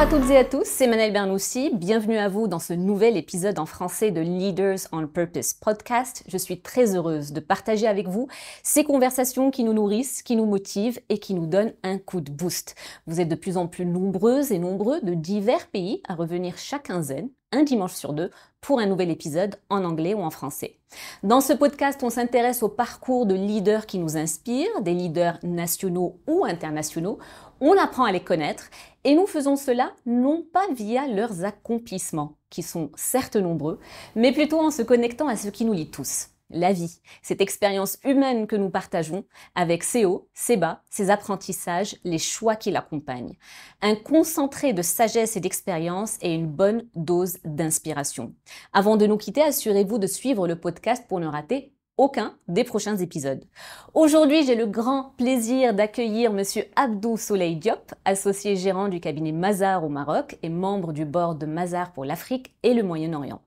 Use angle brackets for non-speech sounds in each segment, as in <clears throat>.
Bonjour à toutes et à tous, c'est Manel Bernoussi. Bienvenue à vous dans ce nouvel épisode en français de Leaders on Purpose podcast. Je suis très heureuse de partager avec vous ces conversations qui nous nourrissent, qui nous motivent et qui nous donnent un coup de boost. Vous êtes de plus en plus nombreuses et nombreux de divers pays à revenir chaque quinzaine un dimanche sur deux pour un nouvel épisode en anglais ou en français. Dans ce podcast, on s'intéresse au parcours de leaders qui nous inspirent, des leaders nationaux ou internationaux. On apprend à les connaître et nous faisons cela non pas via leurs accomplissements, qui sont certes nombreux, mais plutôt en se connectant à ce qui nous lie tous la vie, cette expérience humaine que nous partageons avec ses hauts, ses bas, ses apprentissages, les choix qui l'accompagnent. Un concentré de sagesse et d'expérience et une bonne dose d'inspiration. Avant de nous quitter, assurez-vous de suivre le podcast pour ne rater aucun des prochains épisodes. Aujourd'hui, j'ai le grand plaisir d'accueillir monsieur Abdou Soleil Diop, associé gérant du cabinet Mazar au Maroc et membre du board de Mazar pour l'Afrique et le Moyen-Orient.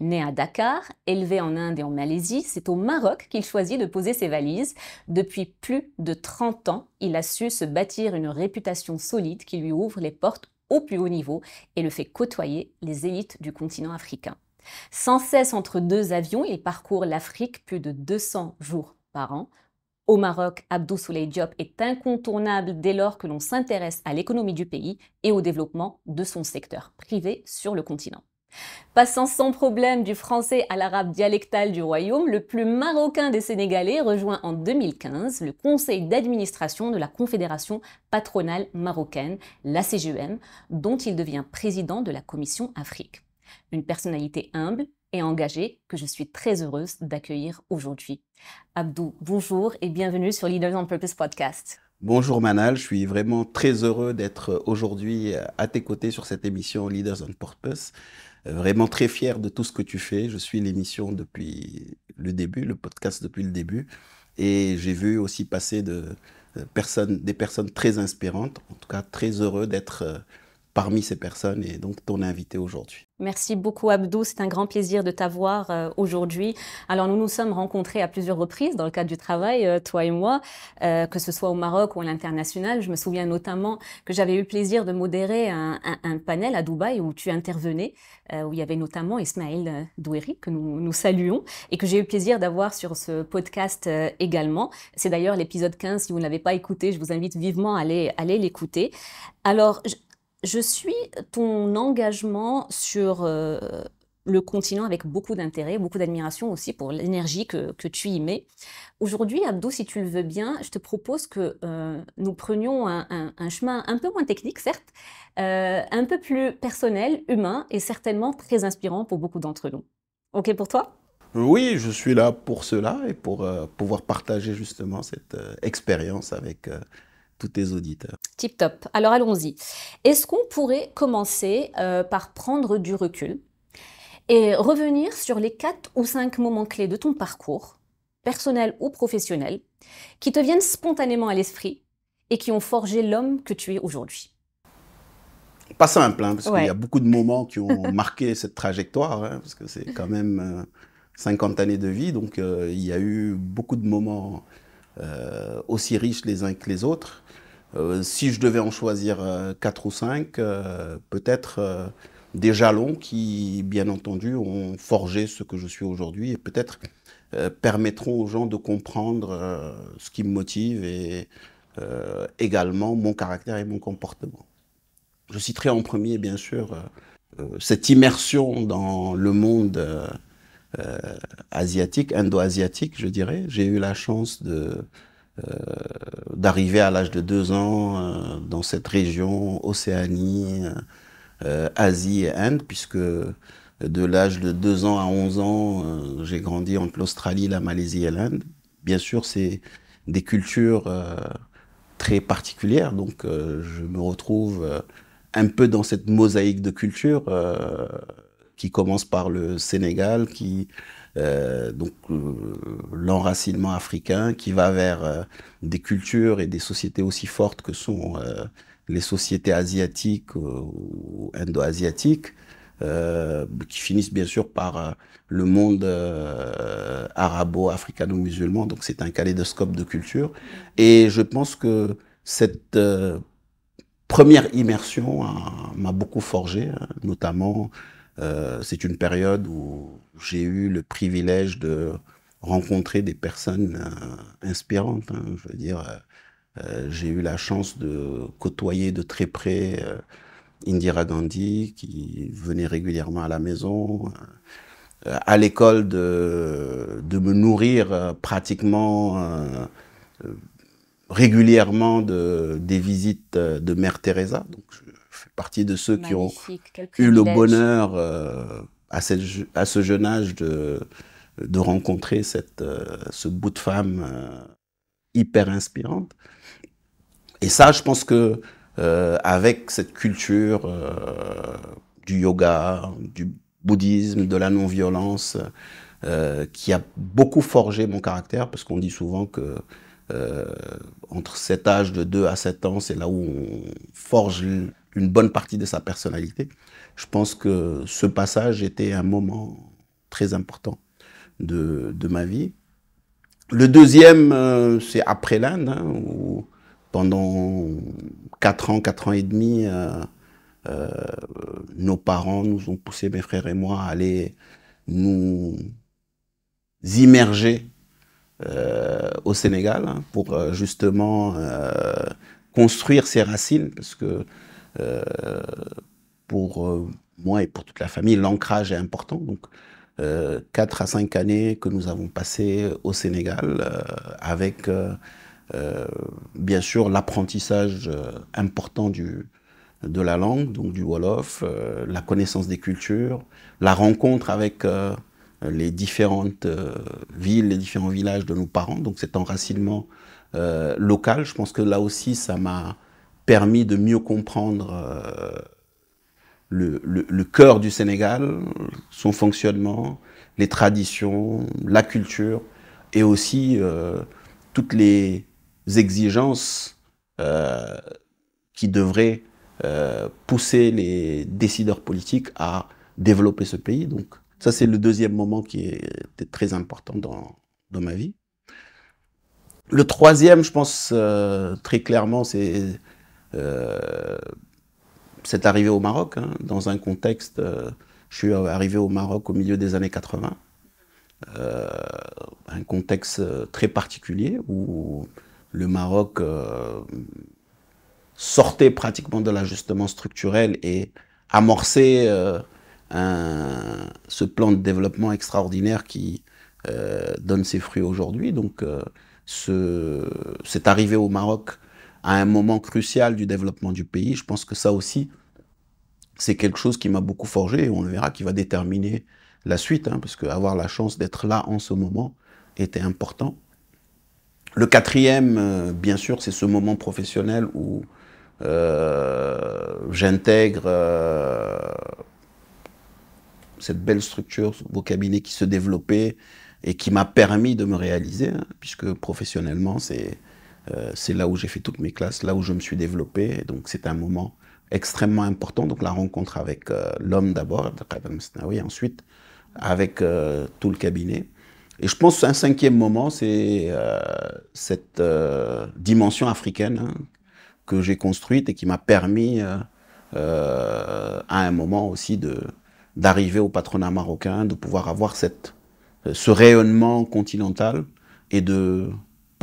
Né à Dakar, élevé en Inde et en Malaisie, c'est au Maroc qu'il choisit de poser ses valises. Depuis plus de 30 ans, il a su se bâtir une réputation solide qui lui ouvre les portes au plus haut niveau et le fait côtoyer les élites du continent africain. Sans cesse entre deux avions, il parcourt l'Afrique plus de 200 jours par an. Au Maroc, Abdou Soleil Diop est incontournable dès lors que l'on s'intéresse à l'économie du pays et au développement de son secteur privé sur le continent. Passant sans problème du français à l'arabe dialectal du royaume, le plus marocain des Sénégalais rejoint en 2015 le conseil d'administration de la Confédération patronale marocaine, la CGM, e dont il devient président de la Commission Afrique une personnalité humble et engagée que je suis très heureuse d'accueillir aujourd'hui. Abdou, bonjour et bienvenue sur Leaders on Purpose Podcast. Bonjour Manal, je suis vraiment très heureux d'être aujourd'hui euh, à tes côtés sur cette émission Leaders on Purpose. Euh, vraiment très fier de tout ce que tu fais. Je suis l'émission depuis le début, le podcast depuis le début. Et j'ai vu aussi passer de euh, personnes, des personnes très inspirantes, en tout cas très heureux d'être parmi ces personnes et donc ton invité aujourd'hui. Merci beaucoup Abdou, c'est un grand plaisir de t'avoir euh, aujourd'hui. Alors nous nous sommes rencontrés à plusieurs reprises dans le cadre du travail, euh, toi et moi, euh, que ce soit au Maroc ou à l'international. Je me souviens notamment que j'avais eu plaisir de modérer un, panel à Dubaï où tu intervenais, où il y avait notamment Ismaël Douéry que nous, saluons et que j'ai eu le plaisir d'avoir sur ce podcast également. C'est d'ailleurs l'épisode 15, si vous ne l'avez pas écouté, je vous invite vivement à aller l'écouter. Alors, je suis ton engagement sur euh, le continent avec beaucoup d'intérêt, beaucoup d'admiration aussi pour l'énergie que, tu y mets. Aujourd'hui, Abdou, si tu le veux bien, je te propose que euh, nous prenions un, chemin un peu moins technique, certes, euh, un peu plus personnel, humain et certainement très inspirant pour beaucoup d'entre nous. OK pour toi Oui, je suis là pour cela et pour pouvoir partager justement cette expérience avec tous tes auditeurs. Tip top. Alors allons-y. Est-ce qu'on pourrait commencer euh, par prendre du recul et revenir sur les quatre ou cinq moments clés de ton parcours, personnel ou professionnel, qui te viennent spontanément à l'esprit et qui ont forgé l'homme que tu es aujourd'hui Pas simple, hein, parce qu'il y a beaucoup de moments qui ont <laughs> marqué cette trajectoire, hein, parce que c'est quand même 50 euh, années de vie, donc euh, il y a eu beaucoup de moments euh, aussi riches les uns que les autres. Euh, si je devais en choisir euh, quatre ou cinq, peut-être des jalons qui, bien entendu, ont forgé ce que je suis aujourd'hui et peut-être permettront aux gens de comprendre ce qui me motive et également mon caractère et mon comportement. Je citerai en premier, bien sûr, cette immersion dans le monde euh, asiatique, indo-asiatique, je dirais. J'ai eu la chance de euh, d'arriver à l'âge de deux ans euh, dans cette région, Océanie, euh, euh, Asie et Inde, puisque de l'âge de deux ans à 11 ans, j'ai grandi entre l'Australie, la Malaisie et l'Inde. Bien sûr, c'est des cultures très particulières, donc je me retrouve un peu dans cette mosaïque de cultures qui commence par le Sénégal, qui euh, donc euh, l'enracinement africain, qui va vers euh, des cultures et des sociétés aussi fortes que sont les sociétés asiatiques ou indo-asiatiques, qui finissent bien sûr par le monde arabo-africano-musulman. Donc c'est un kaléidoscope de culture. Et je pense que cette première immersion hein, m'a beaucoup forgé, hein, notamment euh, c'est une période où j'ai eu le privilège de rencontrer des personnes euh, inspirantes. Hein. je veux dire, euh, j'ai eu la chance de côtoyer de très près Indira Gandhi, qui venait régulièrement à la maison. à l'école, de, de, me nourrir pratiquement régulièrement de, des visites de Mère Teresa. Donc, partie de ceux qui ont eu le bonheur euh, à, cette, à, ce jeune âge de, de rencontrer cette, euh, ce bout de femme euh, hyper inspirante. Et ça, je pense que avec cette culture du yoga, du bouddhisme, de la non-violence, qui a beaucoup forgé mon caractère, parce qu'on dit souvent que entre cet âge de 2 à 7 ans, c'est là où on forge une bonne partie de sa personnalité. Je pense que ce passage était un moment très important de, ma vie. Le deuxième, euh, c'est après l'Inde, hein, où pendant 4 ans, 4 ans et demi, euh, euh, nos parents nous ont poussé, mes frères et moi, à aller nous immerger au Sénégal hein, pour justement construire ses racines, parce que euh, pour euh, moi et pour toute la famille, l'ancrage est important. Donc, euh, 4 à 5 années que nous avons passées au Sénégal euh, avec bien sûr l'apprentissage important du, de la langue, donc du Wolof, la connaissance des cultures, la rencontre avec les différentes villes, les différents villages de nos parents, donc cet enracinement local, je pense que là aussi ça m'a permis de mieux comprendre euh, le, le, cœur du Sénégal, son fonctionnement, les traditions, la culture et aussi euh, toutes les exigences euh, qui devraient pousser les décideurs politiques à développer ce pays. Donc ça, c'est le deuxième moment qui est très important dans, dans ma vie. Le troisième, je pense très clairement, c'est euh, c'est arrivé au Maroc, hein, dans un contexte, euh, je suis arrivé au Maroc au milieu des années 80, euh, un contexte très particulier où le Maroc sortait pratiquement de l'ajustement structurel et amorçait ce plan de développement extraordinaire qui donne ses fruits aujourd'hui. Donc, c'est arrivé au Maroc à un moment crucial du développement du pays. Je pense que ça aussi, c'est quelque chose qui m'a beaucoup forgé et on le verra qui va déterminer la suite, hein, parce que avoir la chance d'être là en ce moment était important. Le quatrième, euh, bien sûr, c'est ce moment professionnel où euh, j'intègre euh, cette belle structure, vos cabinets qui se développait et qui m'a permis de me réaliser, hein, puisque professionnellement, c'est euh, c'est là où j'ai fait toutes mes classes, là où je me suis développé. donc c'est un moment extrêmement important. Donc la rencontre avec euh, l'homme d'abord, et ensuite avec euh, tout le cabinet. Et je pense qu'un cinquième moment, c'est cette dimension africaine hein, que j'ai construite et qui m'a permis à un moment aussi de d'arriver au patronat marocain, de pouvoir avoir cette, ce rayonnement continental et de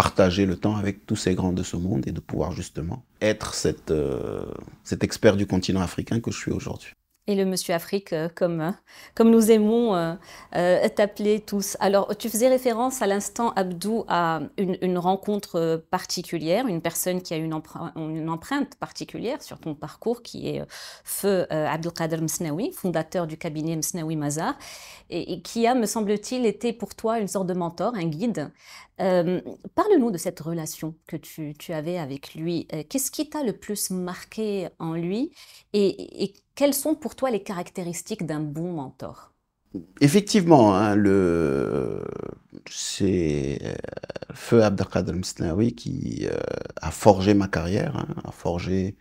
partager le temps avec tous ces grands de ce monde et de pouvoir justement être cette, euh, cet expert du continent africain que je suis aujourd'hui le Monsieur Afrique, euh, comme, euh, comme nous aimons euh, euh, t'appeler tous. Alors, tu faisais référence à l'instant, Abdou, à une, rencontre particulière, une personne qui a une, une, empreinte particulière sur ton parcours, qui est Feu Abdelkader Msnaoui, fondateur du cabinet Msnaoui Mazar, et, qui a, me semble-t-il, été pour toi une sorte de mentor, un guide. Parle-nous de cette relation que tu, avais avec lui. Qu'est-ce qui t'a le plus marqué en lui et, et quelles sont pour toi les caractéristiques d'un bon mentor Effectivement, hein, le... c'est euh, Feu Abdelkader Misnawi qui euh, a forgé ma carrière, hein, a forgé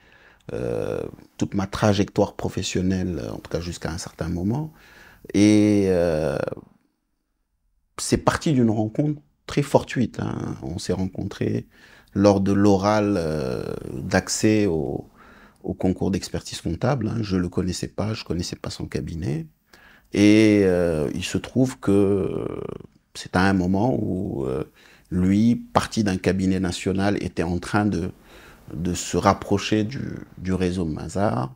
euh, toute ma trajectoire professionnelle, en tout cas jusqu'à un certain moment. Et c'est parti d'une rencontre très fortuite. Hein. On s'est rencontrés lors de l'oral d'accès au, au concours d'expertise comptable. Hein, je ne le connaissais pas, je ne connaissais pas son cabinet. Et euh, il se trouve que euh, c'est à un moment où euh, lui, parti d'un cabinet national, était en train de, de se rapprocher du, du réseau Mazar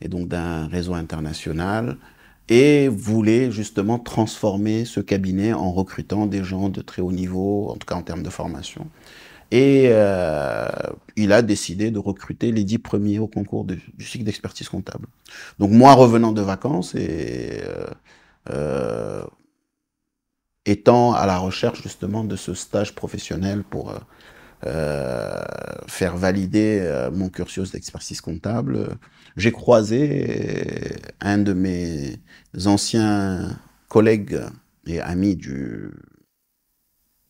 et donc d'un réseau international et voulait justement transformer ce cabinet en recrutant des gens de très haut niveau, en tout cas en termes de formation. Et euh, il a décidé de recruter les dix premiers au concours du cycle d'expertise comptable. Donc moi, revenant de vacances et euh, euh, étant à la recherche justement de ce stage professionnel pour euh, faire valider mon cursus d'expertise comptable, j'ai croisé un de mes anciens collègues et amis du,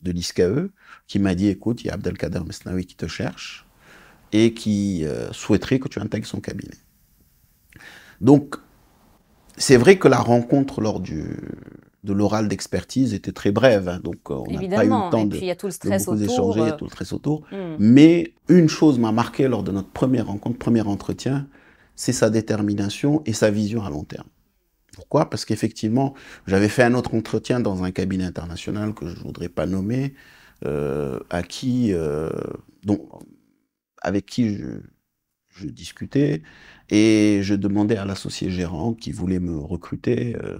de l'ISKE, qui m'a dit écoute, il y a Abdelkader Mesnaoui qui te cherche et qui euh, souhaiterait que tu intègres son cabinet. Donc, c'est vrai que la rencontre lors du, de l'oral d'expertise était très brève, hein. donc euh, on n'a pas eu le temps de, il y a tout le stress autour, euh, hmm. Mais une chose m'a marqué lors de notre première rencontre, premier entretien, c'est sa détermination et sa vision à long terme. Pourquoi Parce qu'effectivement, j'avais fait un autre entretien dans un cabinet international que je ne voudrais pas nommer, euh, à qui, euh, avec qui je, je, discutais, et je demandais à l'associé gérant qui voulait me recruter euh,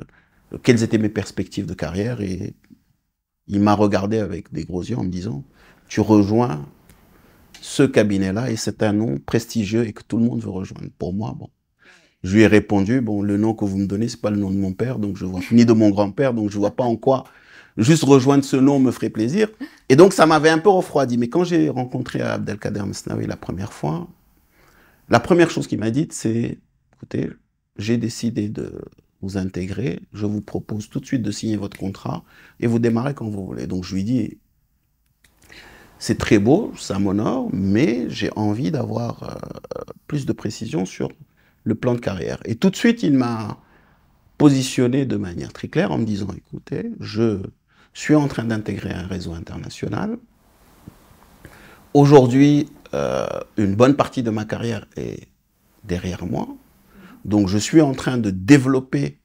quelles étaient mes perspectives de carrière, et il m'a regardé avec des gros yeux en me disant Tu rejoins ce cabinet-là et c'est un nom prestigieux et que tout le monde veut rejoindre. Pour moi, bon. Je lui ai répondu Bon, le nom que vous me donnez, c'est pas le nom de mon père, donc je vois, ni de mon grand-père, donc je vois pas en quoi juste rejoindre ce nom me ferait plaisir. Et donc, ça m'avait un peu refroidi. Mais quand j'ai rencontré Abdelkader Mesnaoui la première fois, la première chose qu'il m'a dite, c'est écoutez, j'ai décidé de vous intégrer. Je vous propose tout de suite de signer votre contrat et vous démarrez quand vous voulez. Donc, je lui dis c'est très beau, ça m'honore, mais j'ai envie d'avoir euh, plus de précision sur le plan de carrière. Et tout de suite, il m'a positionné de manière très claire en me disant, écoutez, je je suis en train d'intégrer un réseau international. Aujourd'hui, euh, une bonne partie de ma carrière est derrière moi. Donc je suis en train de développer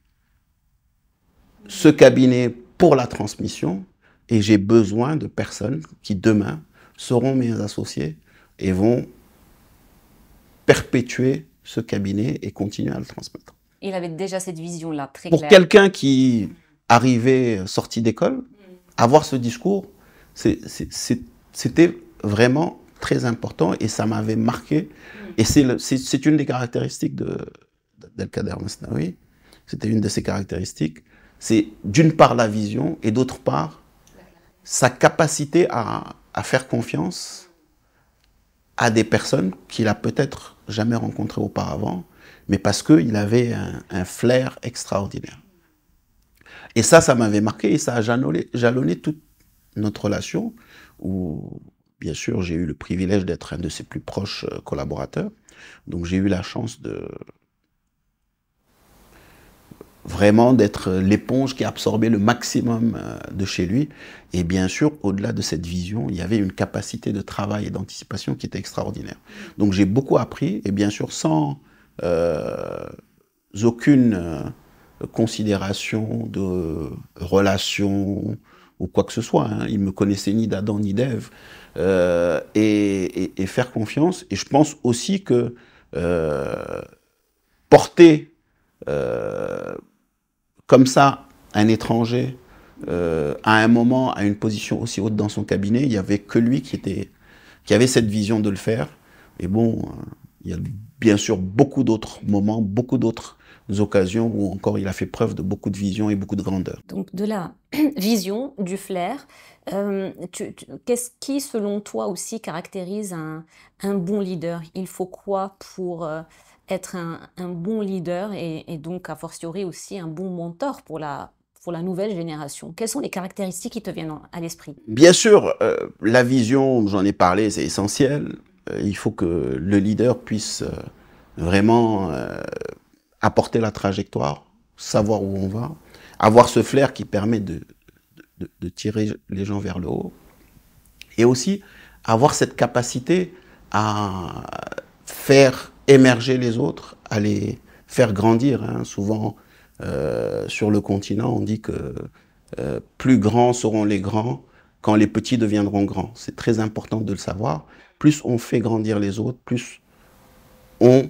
ce cabinet pour la transmission et j'ai besoin de personnes qui demain seront mes associés et vont perpétuer ce cabinet et continuer à le transmettre. Il avait déjà cette vision-là, très claire. Pour quelqu'un qui arrivait sorti d'école, avoir ce discours, c'était vraiment très important et ça m'avait marqué. Et c'est une des caractéristiques d'El Kader Masnaoui. C'était une de ses caractéristiques. C'est d'une part la vision et d'autre part sa capacité à, faire confiance à des personnes qu'il a peut-être jamais rencontrées auparavant, mais parce qu'il avait un flair extraordinaire. Et ça, ça m'avait marqué et ça a jalonné, toute notre relation où, bien sûr, j'ai eu le privilège d'être un de ses plus proches euh, collaborateurs. Donc j'ai eu la chance de vraiment d'être euh, l'éponge qui absorbait le maximum euh, de chez lui. Et bien sûr, au-delà de cette vision, il y avait une capacité de travail et d'anticipation qui était extraordinaire. Donc j'ai beaucoup appris, et bien sûr, sans aucune considération, de relation ou quoi que ce soit. Hein. Il me connaissait ni d'Adam ni d'Ève. Euh, et, faire confiance. Et je pense aussi que euh, porter euh, comme ça un étranger à un moment, à une position aussi haute dans son cabinet, il n'y avait que lui qui, était, qui avait cette vision de le faire. Et bon, il y a bien sûr beaucoup d'autres moments, beaucoup d'autres occasions où encore il a fait preuve de beaucoup de vision et beaucoup de grandeur. Donc de la <clears throat> vision, du flair, euh, qu'est-ce qui selon toi aussi caractérise un, bon leader Il faut quoi pour euh, être un, bon leader et, donc a fortiori aussi un bon mentor pour la, pour la nouvelle génération Quelles sont les caractéristiques qui te viennent à l'esprit Bien sûr, euh, la vision, j'en ai parlé, c'est essentiel. il faut que le leader puisse vraiment apporter la trajectoire, savoir où on va, avoir ce flair qui permet de, tirer les gens vers le haut, et aussi avoir cette capacité à faire émerger les autres, à les faire grandir. Hein. Souvent, euh, sur le continent, on dit que euh, plus grands seront les grands quand les petits deviendront grands. C'est très important de le savoir. Plus on fait grandir les autres, plus on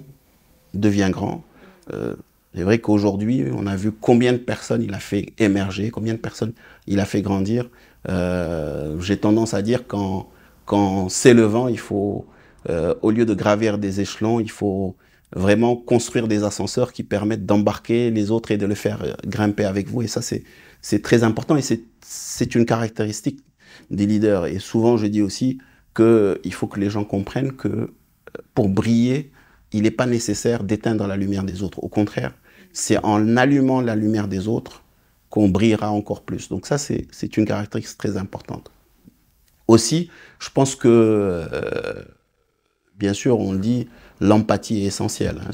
devient grand. Euh, c'est vrai qu'aujourd'hui, on a vu combien de personnes il a fait émerger, combien de personnes il a fait grandir. Euh, j'ai tendance à dire qu'en s'élevant, il faut, euh, au lieu de gravir des échelons, il faut vraiment construire des ascenseurs qui permettent d'embarquer les autres et de les faire grimper avec vous. Et ça, c'est très important et c'est une caractéristique des leaders. Et souvent, je dis aussi qu'il faut que les gens comprennent que pour briller, il n'est pas nécessaire d'éteindre la lumière des autres. Au contraire, c'est en allumant la lumière des autres qu'on brillera encore plus. Donc ça, c'est une caractéristique très importante. Aussi, je pense que, euh, bien sûr, on le dit, l'empathie est essentielle. Hein,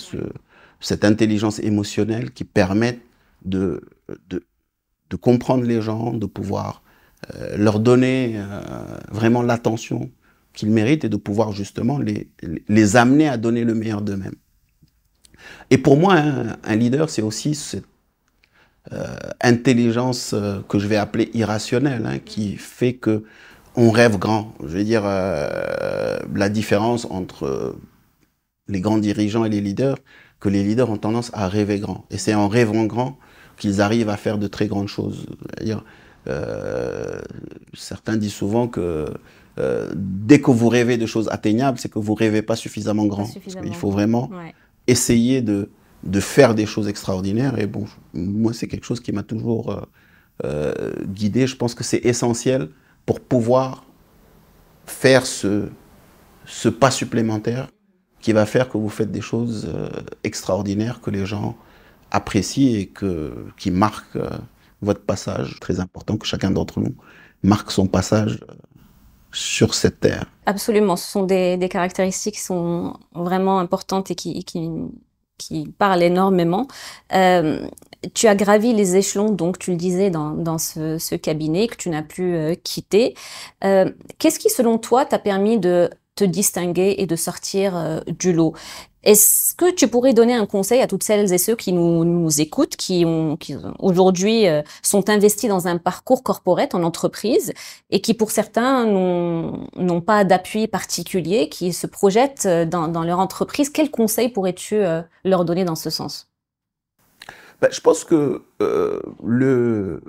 cette intelligence émotionnelle qui permet de, de, comprendre les gens, de pouvoir euh, leur donner euh, vraiment l'attention qu'ils méritent et de pouvoir justement les, les amener à donner le meilleur d'eux-mêmes. Et pour moi, hein, un, leader, c'est aussi cette euh, intelligence euh, que je vais appeler irrationnelle, hein, qui fait que on rêve grand. Je veux dire, euh, la différence entre les grands dirigeants et les leaders, que les leaders ont tendance à rêver grand. Et c'est en rêvant grand qu'ils arrivent à faire de très grandes choses. certains disent souvent que euh, dès que vous rêvez de choses atteignables, c'est que vous rêvez pas suffisamment grand. Il faut vraiment essayer de, de, faire des choses extraordinaires. Et bon, moi, c'est quelque chose qui m'a toujours euh, euh, guidé. Je pense que c'est essentiel pour pouvoir faire ce, ce pas supplémentaire qui va faire que vous faites des choses extraordinaires que les gens apprécient et que, qui marquent votre passage. Très important que chacun d'entre nous marque son passage sur cette terre. Absolument, ce sont des, caractéristiques qui sont vraiment importantes et qui, qui, parlent énormément. Euh, tu as gravi les échelons, donc tu le disais dans, ce, cabinet que tu n'as plus euh, quitté. Euh, qu'est-ce qui, selon toi, t'a permis de te distinguer et de sortir du lot est-ce que tu pourrais donner un conseil à toutes celles et ceux qui nous, écoutent, qui, ont, aujourd'hui euh, sont investis dans un parcours corporate en entreprise et qui pour certains n'ont pas d'appui particulier, qui se projettent euh, dans, leur entreprise Quel conseil pourrais-tu euh, leur donner dans ce sens ben, Je pense que le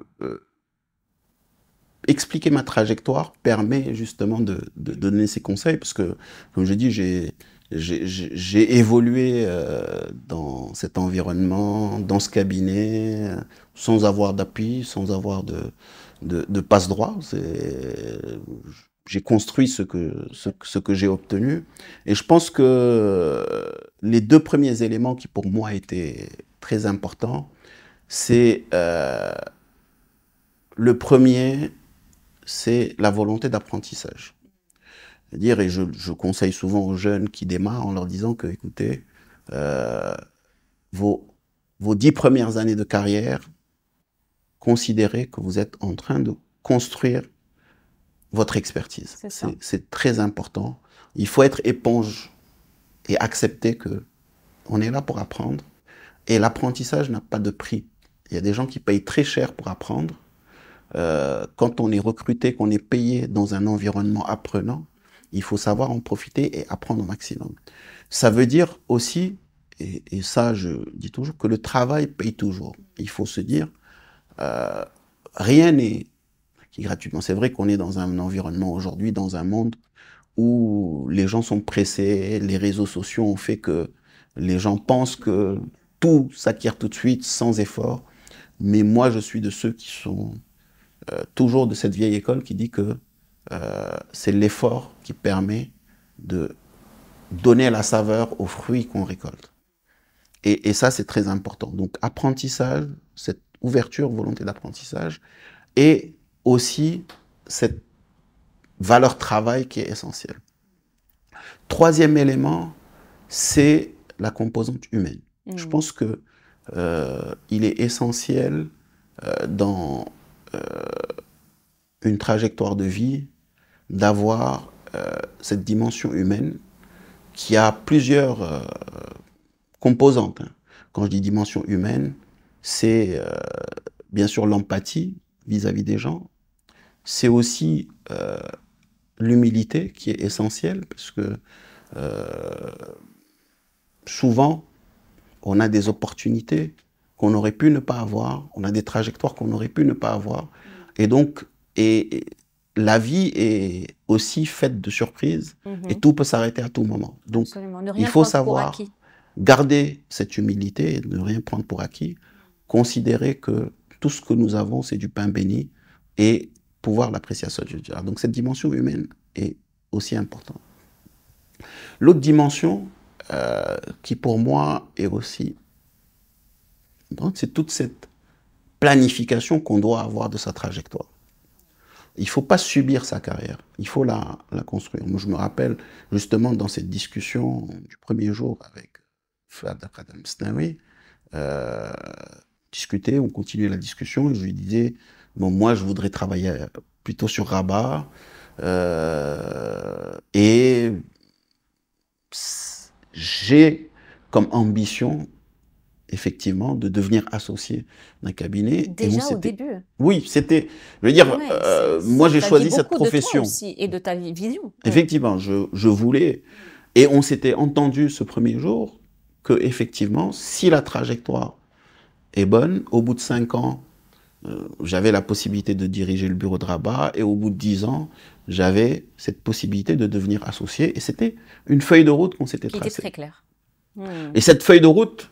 expliquer ma trajectoire permet justement de, donner ces conseils parce que, comme je dis, j'ai j'ai évolué euh, dans cet environnement, dans ce cabinet, sans avoir d'appui, sans avoir de, de, de passe-droit. J'ai construit ce que, ce, ce que j'ai obtenu. Et je pense que euh, les deux premiers éléments qui pour moi étaient très importants, c'est euh, le premier, c'est la volonté d'apprentissage dire et je, conseille souvent aux jeunes qui démarrent en leur disant que, écoutez, euh, vos, vos dix premières années de carrière, considérez que vous êtes en train de construire votre expertise. C'est très important. Il faut être éponge et accepter que on est là pour apprendre. Et l'apprentissage n'a pas de prix. Il y a des gens qui payent très cher pour apprendre. Euh, quand on est recruté, qu'on est payé dans un environnement apprenant, il faut savoir en profiter et apprendre au maximum. Ça veut dire aussi, et, ça je dis toujours, que le travail paye toujours. Il faut se dire, euh, rien n'est gratuitement. C'est vrai qu'on est dans un environnement aujourd'hui, dans un monde où les gens sont pressés, les réseaux sociaux ont fait que les gens pensent que tout s'acquiert tout de suite, sans effort. Mais moi, je suis de ceux qui sont euh, toujours de cette vieille école qui dit que euh, c'est l'effort qui permet de donner la saveur aux fruits qu'on récolte. Et, ça, c'est très important. Donc, apprentissage, cette ouverture, volonté d'apprentissage, et aussi cette valeur travail qui est essentielle. Troisième élément, c'est la composante humaine. Mmh. Je pense que euh, il est essentiel euh, dans une trajectoire de vie d'avoir euh, cette dimension humaine qui a plusieurs euh, composantes. Hein. Quand je dis dimension humaine, c'est euh, bien sûr l'empathie vis-à-vis des gens, c'est aussi l'humilité qui est essentielle, parce que souvent, on a des opportunités qu'on aurait pu ne pas avoir, on a des trajectoires qu'on aurait pu ne pas avoir. Et donc, la vie est aussi faite de surprises mhm. et tout peut s'arrêter à tout moment. Donc, il faut savoir garder cette humilité et ne rien prendre pour acquis, considérer que tout ce que nous avons, c'est du pain béni et pouvoir l'apprécier à ce Donc, cette dimension humaine est aussi importante. L'autre dimension euh, qui, pour moi, est aussi. C'est toute cette planification qu'on doit avoir de sa trajectoire. Il ne faut pas subir sa carrière, il faut la, construire. Moi, je me rappelle justement dans cette discussion du premier jour avec Adam Snaoui, euh, discuter, on continuait la discussion, je lui disais, bon, moi, je voudrais travailler plutôt sur Rabat, euh, et j'ai comme ambition effectivement, de devenir associé d'un cabinet. Déjà au début Oui, c'était... Je veux dire, euh, moi j'ai choisi cette profession. aussi, et de ta vision. Effectivement, je, je voulais... Et on s'était entendu ce premier jour que, effectivement, si la trajectoire est bonne, au bout de 5 ans, euh, j'avais la possibilité de diriger le bureau de rabat et au bout de 10 ans, j'avais cette possibilité de devenir associé. Et c'était une feuille de route qu'on s'était tracée. C'était très clair hmm. Et cette feuille de route,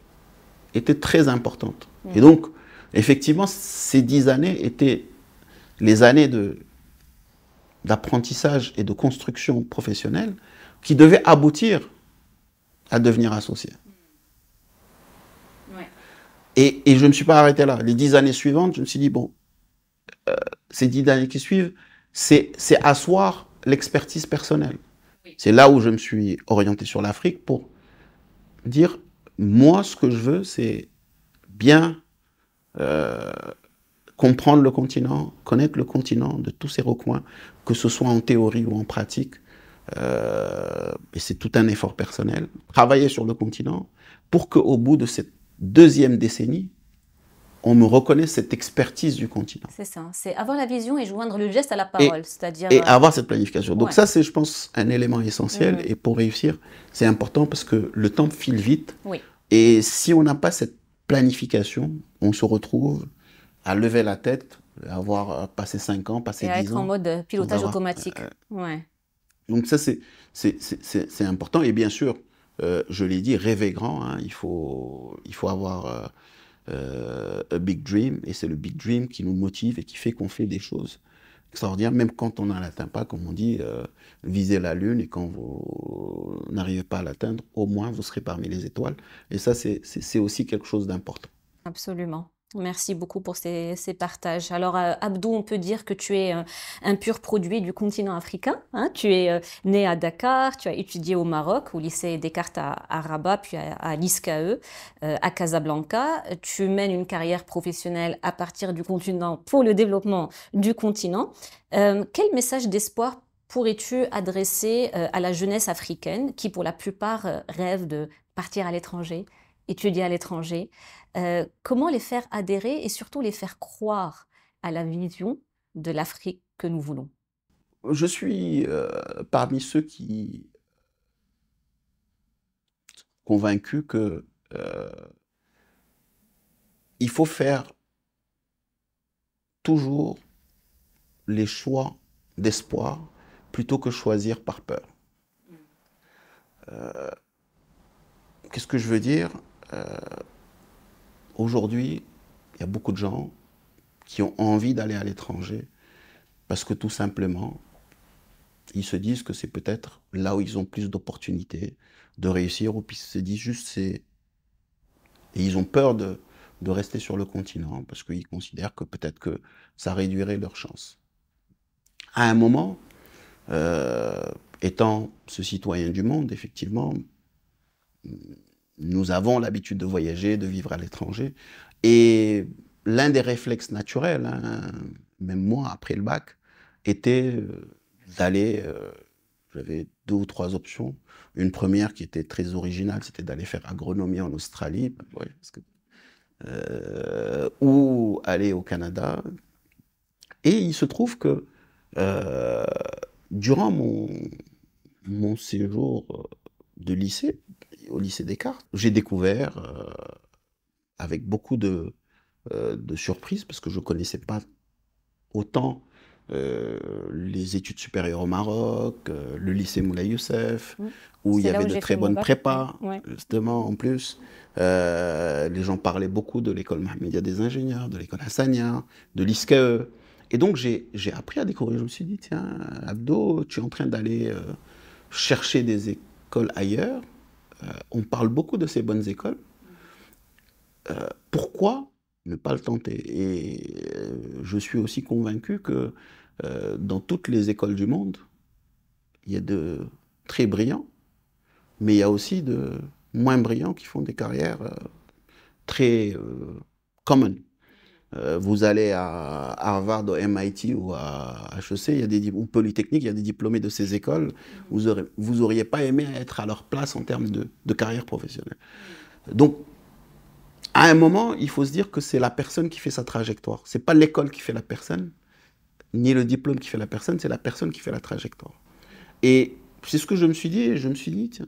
était très importante. Mm. Et donc, effectivement, ces dix années étaient les années d'apprentissage et de construction professionnelle qui devaient aboutir à devenir associé. Mm. Et, et, je ne me suis pas arrêté là. Les dix années suivantes, je me suis dit, bon, euh, ces dix années qui suivent, c'est asseoir l'expertise personnelle. C'est là où je me suis orienté sur l'Afrique pour dire moi, ce que je veux, c'est bien euh, comprendre le continent, connaître le continent de tous ses recoins, que ce soit en théorie ou en pratique. Euh, et c'est tout un effort personnel. Travailler sur le continent pour qu'au bout de cette deuxième décennie, on me reconnaît cette expertise du continent. C'est ça, c'est avoir la vision et joindre le geste à la parole, c'est-à-dire... Et euh, avoir cette planification. Donc ça, c'est, je pense, un élément essentiel. Mm. Et pour réussir, c'est important parce que le temps file vite. Et si on n'a pas cette planification, on se retrouve à lever la tête, à avoir euh, passé 5 ans, passé 10 ans. Et être en mode euh, pilotage automatique. ouais. Donc ça, c'est, c'est, important. Et bien sûr, je l'ai dit, rêver grand, hein, il, faut, il faut avoir euh, a big dream, et c'est le big dream qui nous motive et qui fait qu'on fait des choses extraordinaires, même quand on n'en atteint pas, comme on dit, euh, viser la lune, et quand vous n'arrivez pas à l'atteindre, au moins vous serez parmi les étoiles. Et ça, c'est aussi quelque chose d'important. Absolument. Merci beaucoup pour ces, partages. Alors, euh, Abdou, on peut dire que tu es euh, un pur produit du continent africain. Hein. tu es euh, né à Dakar, tu as étudié au Maroc, au lycée Descartes à, Rabat, puis à, à l'ISCAE, à Casablanca. Tu mènes une carrière professionnelle à partir du continent pour le développement du continent. quel message d'espoir pourrais-tu adresser à la jeunesse africaine qui, pour la plupart, rêve de partir à l'étranger étudier à l'étranger, euh, comment les faire adhérer et surtout les faire croire à la vision de l'Afrique que nous voulons Je suis euh, parmi ceux qui convaincus que euh, il faut faire toujours les choix d'espoir plutôt que choisir par peur. Mm. Qu'est-ce que je veux dire euh, aujourd'hui, il y a beaucoup de gens qui ont envie d'aller à l'étranger parce que tout simplement, ils se disent que c'est peut-être là où ils ont plus d'opportunités de réussir, ou puis ils se disent juste c'est... Et ils ont peur de, rester sur le continent parce qu'ils considèrent que peut-être que ça réduirait leurs chances. À un moment, euh, étant ce citoyen du monde, effectivement, nous avons l'habitude de voyager, de vivre à l'étranger. Et l'un des réflexes naturels, hein, même moi, après le bac, était euh, d'aller. Euh, j'avais deux ou trois options. Une première qui était très originale, c'était d'aller faire agronomie en Australie, ben euh, ou aller au Canada. Et il se trouve que durant mon séjour de lycée, au lycée Descartes, j'ai découvert euh, avec beaucoup de, euh, de surprise, parce que je ne connaissais pas autant euh, les études supérieures au Maroc, le lycée Moulay Youssef, où il y avait de très bonnes prépas, justement, en plus. les gens parlaient beaucoup de l'école média des ingénieurs, de l'école Hassania, de l'ISKE. Et donc, j'ai appris à découvrir. Je me suis dit, tiens, Abdo, tu es en train d'aller chercher des écoles ailleurs, euh, on parle beaucoup de ces bonnes écoles. Euh, pourquoi ne pas le tenter Et euh, je suis aussi convaincu que dans toutes les écoles du monde, il y a de très brillants, mais il y a aussi de moins brillants qui font des carrières très communes. Euh, vous allez à Harvard, au MIT ou à HEC, il y a des, ou Polytechnique, il y a des diplômés de ces écoles, vous auriez, pas aimé être à leur place en termes de, carrière professionnelle. Donc, à un moment, il faut se dire que c'est la personne qui fait sa trajectoire. n'est pas l'école qui fait la personne, ni le diplôme qui fait la personne, c'est la personne qui fait la trajectoire. Et c'est ce que je me suis dit, je me suis dit, tiens,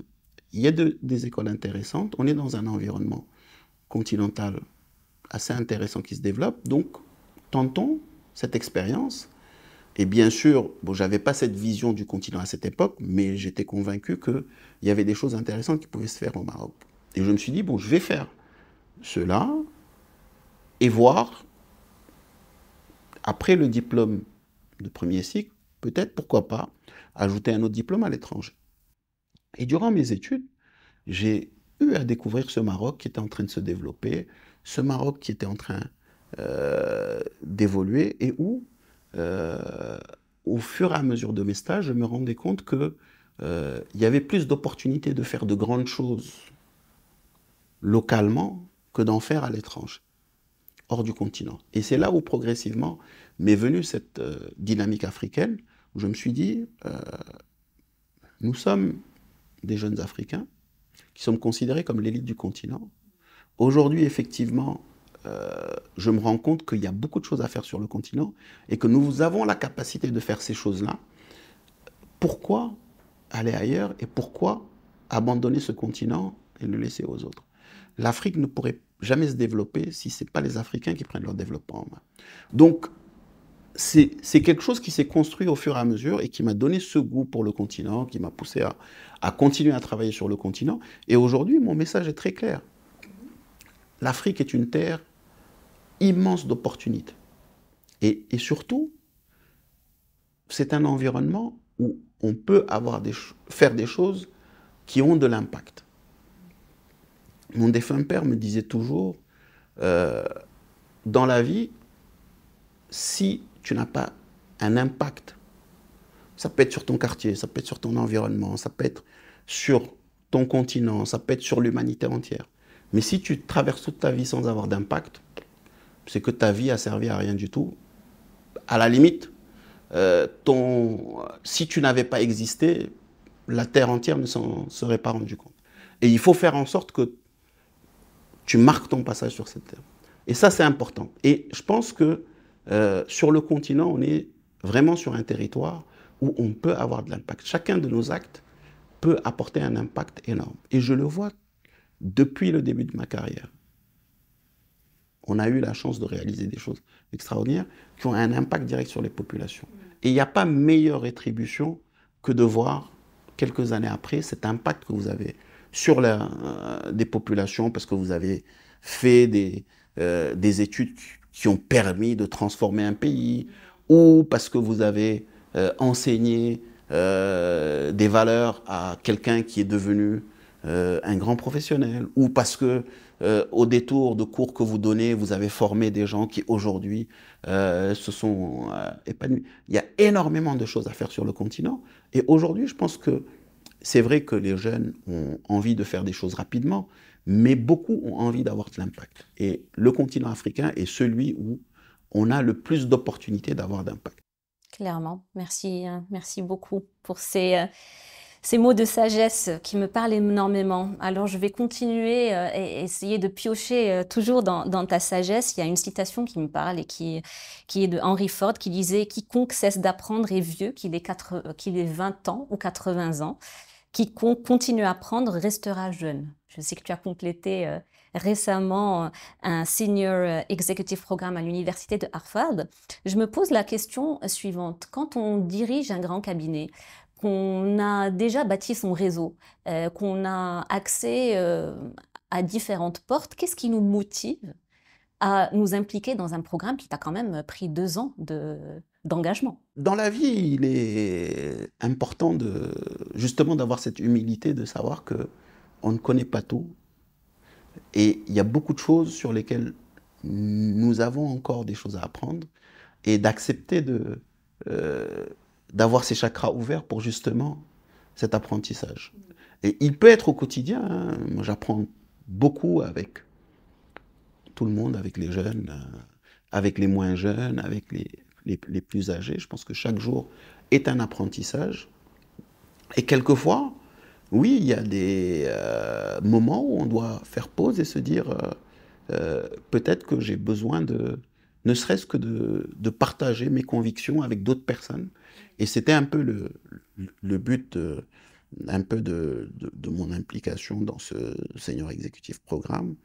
il y a des écoles intéressantes, on est dans un environnement continental assez intéressant qui se développe. Donc, tentons cette expérience. Et bien sûr, bon, j'avais pas cette vision du continent à cette époque, mais j'étais convaincu qu'il y avait des choses intéressantes qui pouvaient se faire au Maroc. Et je me suis dit, bon, je vais faire cela et voir, après le diplôme de premier cycle, peut-être, pourquoi pas, ajouter un autre diplôme à l'étranger. Et durant mes études, j'ai eu à découvrir ce Maroc qui était en train de se développer, ce Maroc qui était en train euh, d'évoluer et où, euh, au fur et à mesure de mes stages, je me rendais compte que euh, il y avait plus d'opportunités de faire de grandes choses localement que d'en faire à l'étranger, hors du continent. Et c'est là où progressivement m'est venue cette dynamique africaine, où je me suis dit, nous sommes des jeunes Africains qui sommes considérés comme l'élite du continent, Aujourd'hui, effectivement, euh, je me rends compte qu'il y a beaucoup de choses à faire sur le continent et que nous avons la capacité de faire ces choses-là. Pourquoi aller ailleurs et pourquoi abandonner ce continent et le laisser aux autres L'Afrique ne pourrait jamais se développer si ce n'est pas les Africains qui prennent leur développement en main. Donc, c'est quelque chose qui s'est construit au fur et à mesure et qui m'a donné ce goût pour le continent, qui m'a poussé à continuer à travailler sur le continent. Et aujourd'hui, mon message est très clair l'Afrique est une terre immense d'opportunités. Et, surtout, c'est un environnement où on peut avoir des, faire des choses qui ont de l'impact. Mon défunt père me disait toujours, euh, dans la vie, si tu n'as pas un impact, ça peut être sur ton quartier, ça peut être sur ton environnement, ça peut être sur ton continent, ça peut être sur l'humanité entière, mais si tu traverses toute ta vie sans avoir d'impact, c'est que ta vie a servi à rien du tout. À la limite, euh, ton, si tu n'avais pas existé, la Terre entière ne s'en serait pas rendue compte. Et il faut faire en sorte que tu marques ton passage sur cette Terre. Et ça, c'est important. Et je pense que euh, sur le continent, on est vraiment sur un territoire où on peut avoir de l'impact. Chacun de nos actes peut apporter un impact énorme. Et je le vois depuis le début de ma carrière, on a eu la chance de réaliser des choses extraordinaires qui ont un impact direct sur les populations. Et il n'y a pas meilleure rétribution que de voir, quelques années après, cet impact que vous avez sur euh, des populations, parce que vous avez fait des, euh, études qui ont permis de transformer un pays, ou parce que vous avez euh, enseigné des valeurs à quelqu'un qui est devenu euh, un grand professionnel, ou parce que euh, au détour de cours que vous donnez, vous avez formé des gens qui aujourd'hui euh, se sont épanouis. Il y a énormément de choses à faire sur le continent. Et aujourd'hui, je pense que c'est vrai que les jeunes ont envie de faire des choses rapidement, mais beaucoup ont envie d'avoir de l'impact. Et le continent africain est celui où on a le plus d'opportunités d'avoir d'impact. Clairement. Merci, hein. merci beaucoup pour ces ces mots de sagesse qui me parlent énormément. Alors je vais continuer euh, et essayer de piocher euh, toujours dans, ta sagesse. Il y a une citation qui me parle et qui, qui est de Henry Ford qui disait Quiconque cesse d'apprendre est vieux, qu'il ait, 20 euh, ans ou 80 ans. Quiconque continue à apprendre restera jeune. Je sais que tu as complété récemment un senior executive programme à l'université de Harvard. Je me pose la question suivante. Quand on dirige un grand cabinet, qu'on a déjà bâti son réseau, euh, qu'on a accès euh, à différentes portes, qu'est-ce qui nous motive à nous impliquer dans un programme qui t'a quand même pris deux ans d'engagement Dans la vie, il est important justement d'avoir cette humilité de savoir que on ne connaît pas tout et il y a beaucoup de choses sur lesquelles nous avons encore des choses à apprendre et d'accepter de euh, d'avoir ses chakras ouverts pour justement cet apprentissage. Et il peut être au quotidien. Hein. Moi, j'apprends beaucoup avec tout le monde, avec les jeunes, euh, avec les moins jeunes, avec les, plus âgés. Je pense que chaque jour est un apprentissage. Et quelquefois, oui, il y a des euh, moments où on doit faire pause et se dire euh, peut-être que j'ai besoin de, ne serait-ce que de partager mes convictions avec d'autres personnes et c'était un peu le, but de, euh, un peu de, mon implication dans ce senior executive programme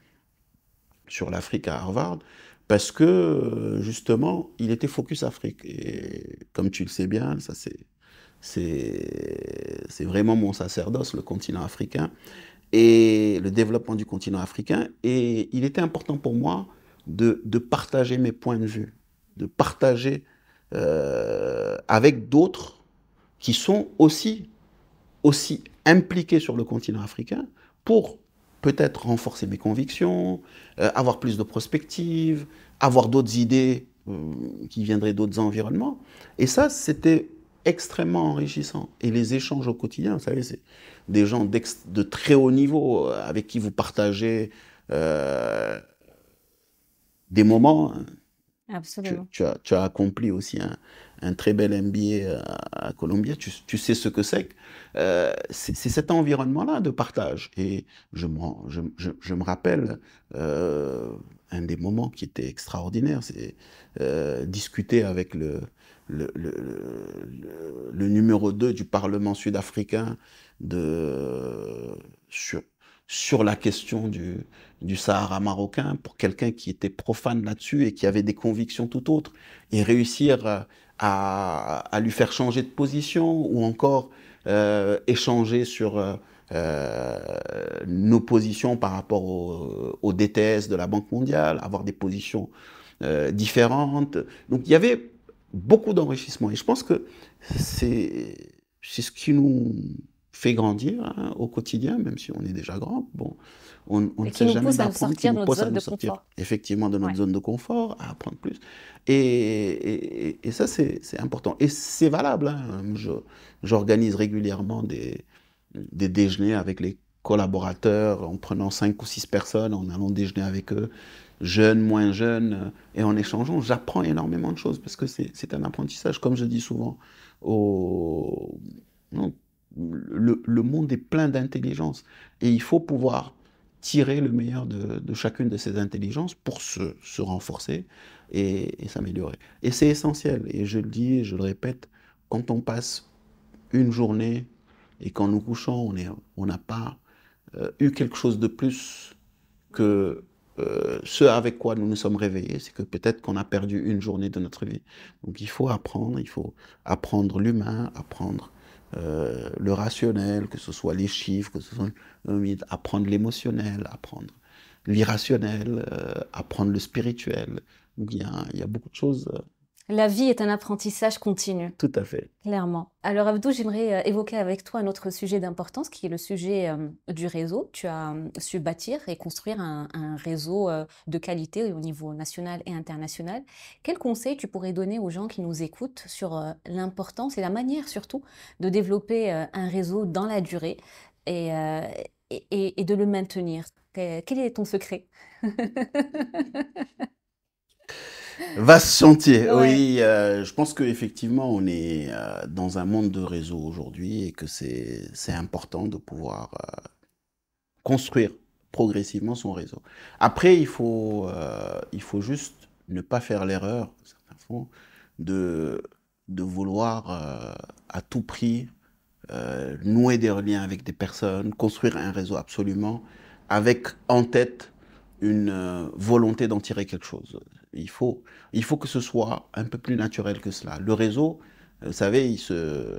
sur l'Afrique à Harvard, parce que euh, justement, il était focus Afrique. Et comme tu le sais bien, ça c'est, c'est, vraiment mon sacerdoce, le continent africain, et le développement du continent africain. Et il était important pour moi de, de partager mes points de vue, de partager euh, avec d'autres qui sont aussi, aussi impliqués sur le continent africain pour peut-être renforcer mes convictions, euh, avoir plus de prospectives, avoir d'autres idées euh, qui viendraient d'autres environnements. Et ça, c'était extrêmement enrichissant. Et les échanges au quotidien, vous savez, c'est des gens de très haut niveau avec qui vous partagez des moments hein. Absolument. Tu, as, accompli aussi un, très bel MBA euh, à, à Tu, sais ce que euh, c'est. c'est cet environnement-là de partage. Et je me, je, me rappelle euh, un des moments qui était extraordinaire, c'est discuter avec le, numéro 2 du Parlement sud-africain de, sur, sur la question du, du Sahara marocain pour quelqu'un qui était profane là-dessus et qui avait des convictions tout autres, et réussir euh, à, à lui faire changer de position ou encore euh, échanger sur euh, euh nos positions par rapport au, au, DTS de la Banque mondiale, avoir des positions euh, différentes. Donc il y avait beaucoup d'enrichissement et je pense que c'est ce qui nous fait grandir hein, au quotidien, même si on est déjà grand. Bon, on, ne sait jamais qui nous pousse à nous sortir confort. effectivement de notre zone de confort, à apprendre plus. Et, ça, c'est important. Et c'est valable. Hein. J'organise régulièrement des, des déjeuners avec les collaborateurs, en prenant cinq ou six personnes, en allant déjeuner avec eux, jeunes, moins jeunes, euh, et en échangeant, j'apprends énormément de choses, parce que c'est un apprentissage, comme je dis souvent aux, le, monde est plein d'intelligence et il faut pouvoir tirer le meilleur de, chacune de ces intelligences pour se, renforcer et, s'améliorer. Et c'est essentiel, et je le dis, je le répète, quand on passe une journée et quand nous couchons, on n'a pas euh, eu quelque chose de plus que euh, ce avec quoi nous nous sommes réveillés, c'est que peut-être qu'on a perdu une journée de notre vie. Donc il faut apprendre, il faut apprendre l'humain, apprendre euh, le rationnel, que ce soit les chiffres, que ce soit euh, apprendre l'émotionnel, apprendre l'irrationnel, euh, apprendre le spirituel. il y a beaucoup de choses la vie est un apprentissage continu. Tout à fait. Clairement. Alors Abdou, j'aimerais euh, évoquer avec toi un autre sujet d'importance qui est le sujet euh, du réseau. Tu as euh, su bâtir et construire un, réseau de qualité au niveau national et international. Quel conseil tu pourrais donner aux gens qui nous écoutent sur l'importance et la manière surtout de développer un réseau dans la durée et de le maintenir Quel est ton secret <laughs> Vaste chantier, oui. Euh, je pense qu'effectivement, on est euh, dans un monde de réseau aujourd'hui et que c'est important de pouvoir euh, construire progressivement son réseau. Après, il faut, il faut juste ne pas faire l'erreur, certains de, de vouloir à tout prix nouer des liens avec des personnes, construire un réseau absolument, avec en tête une volonté d'en tirer quelque chose. Il faut, il faut que ce soit un peu plus naturel que cela. Le réseau, euh, vous savez, il se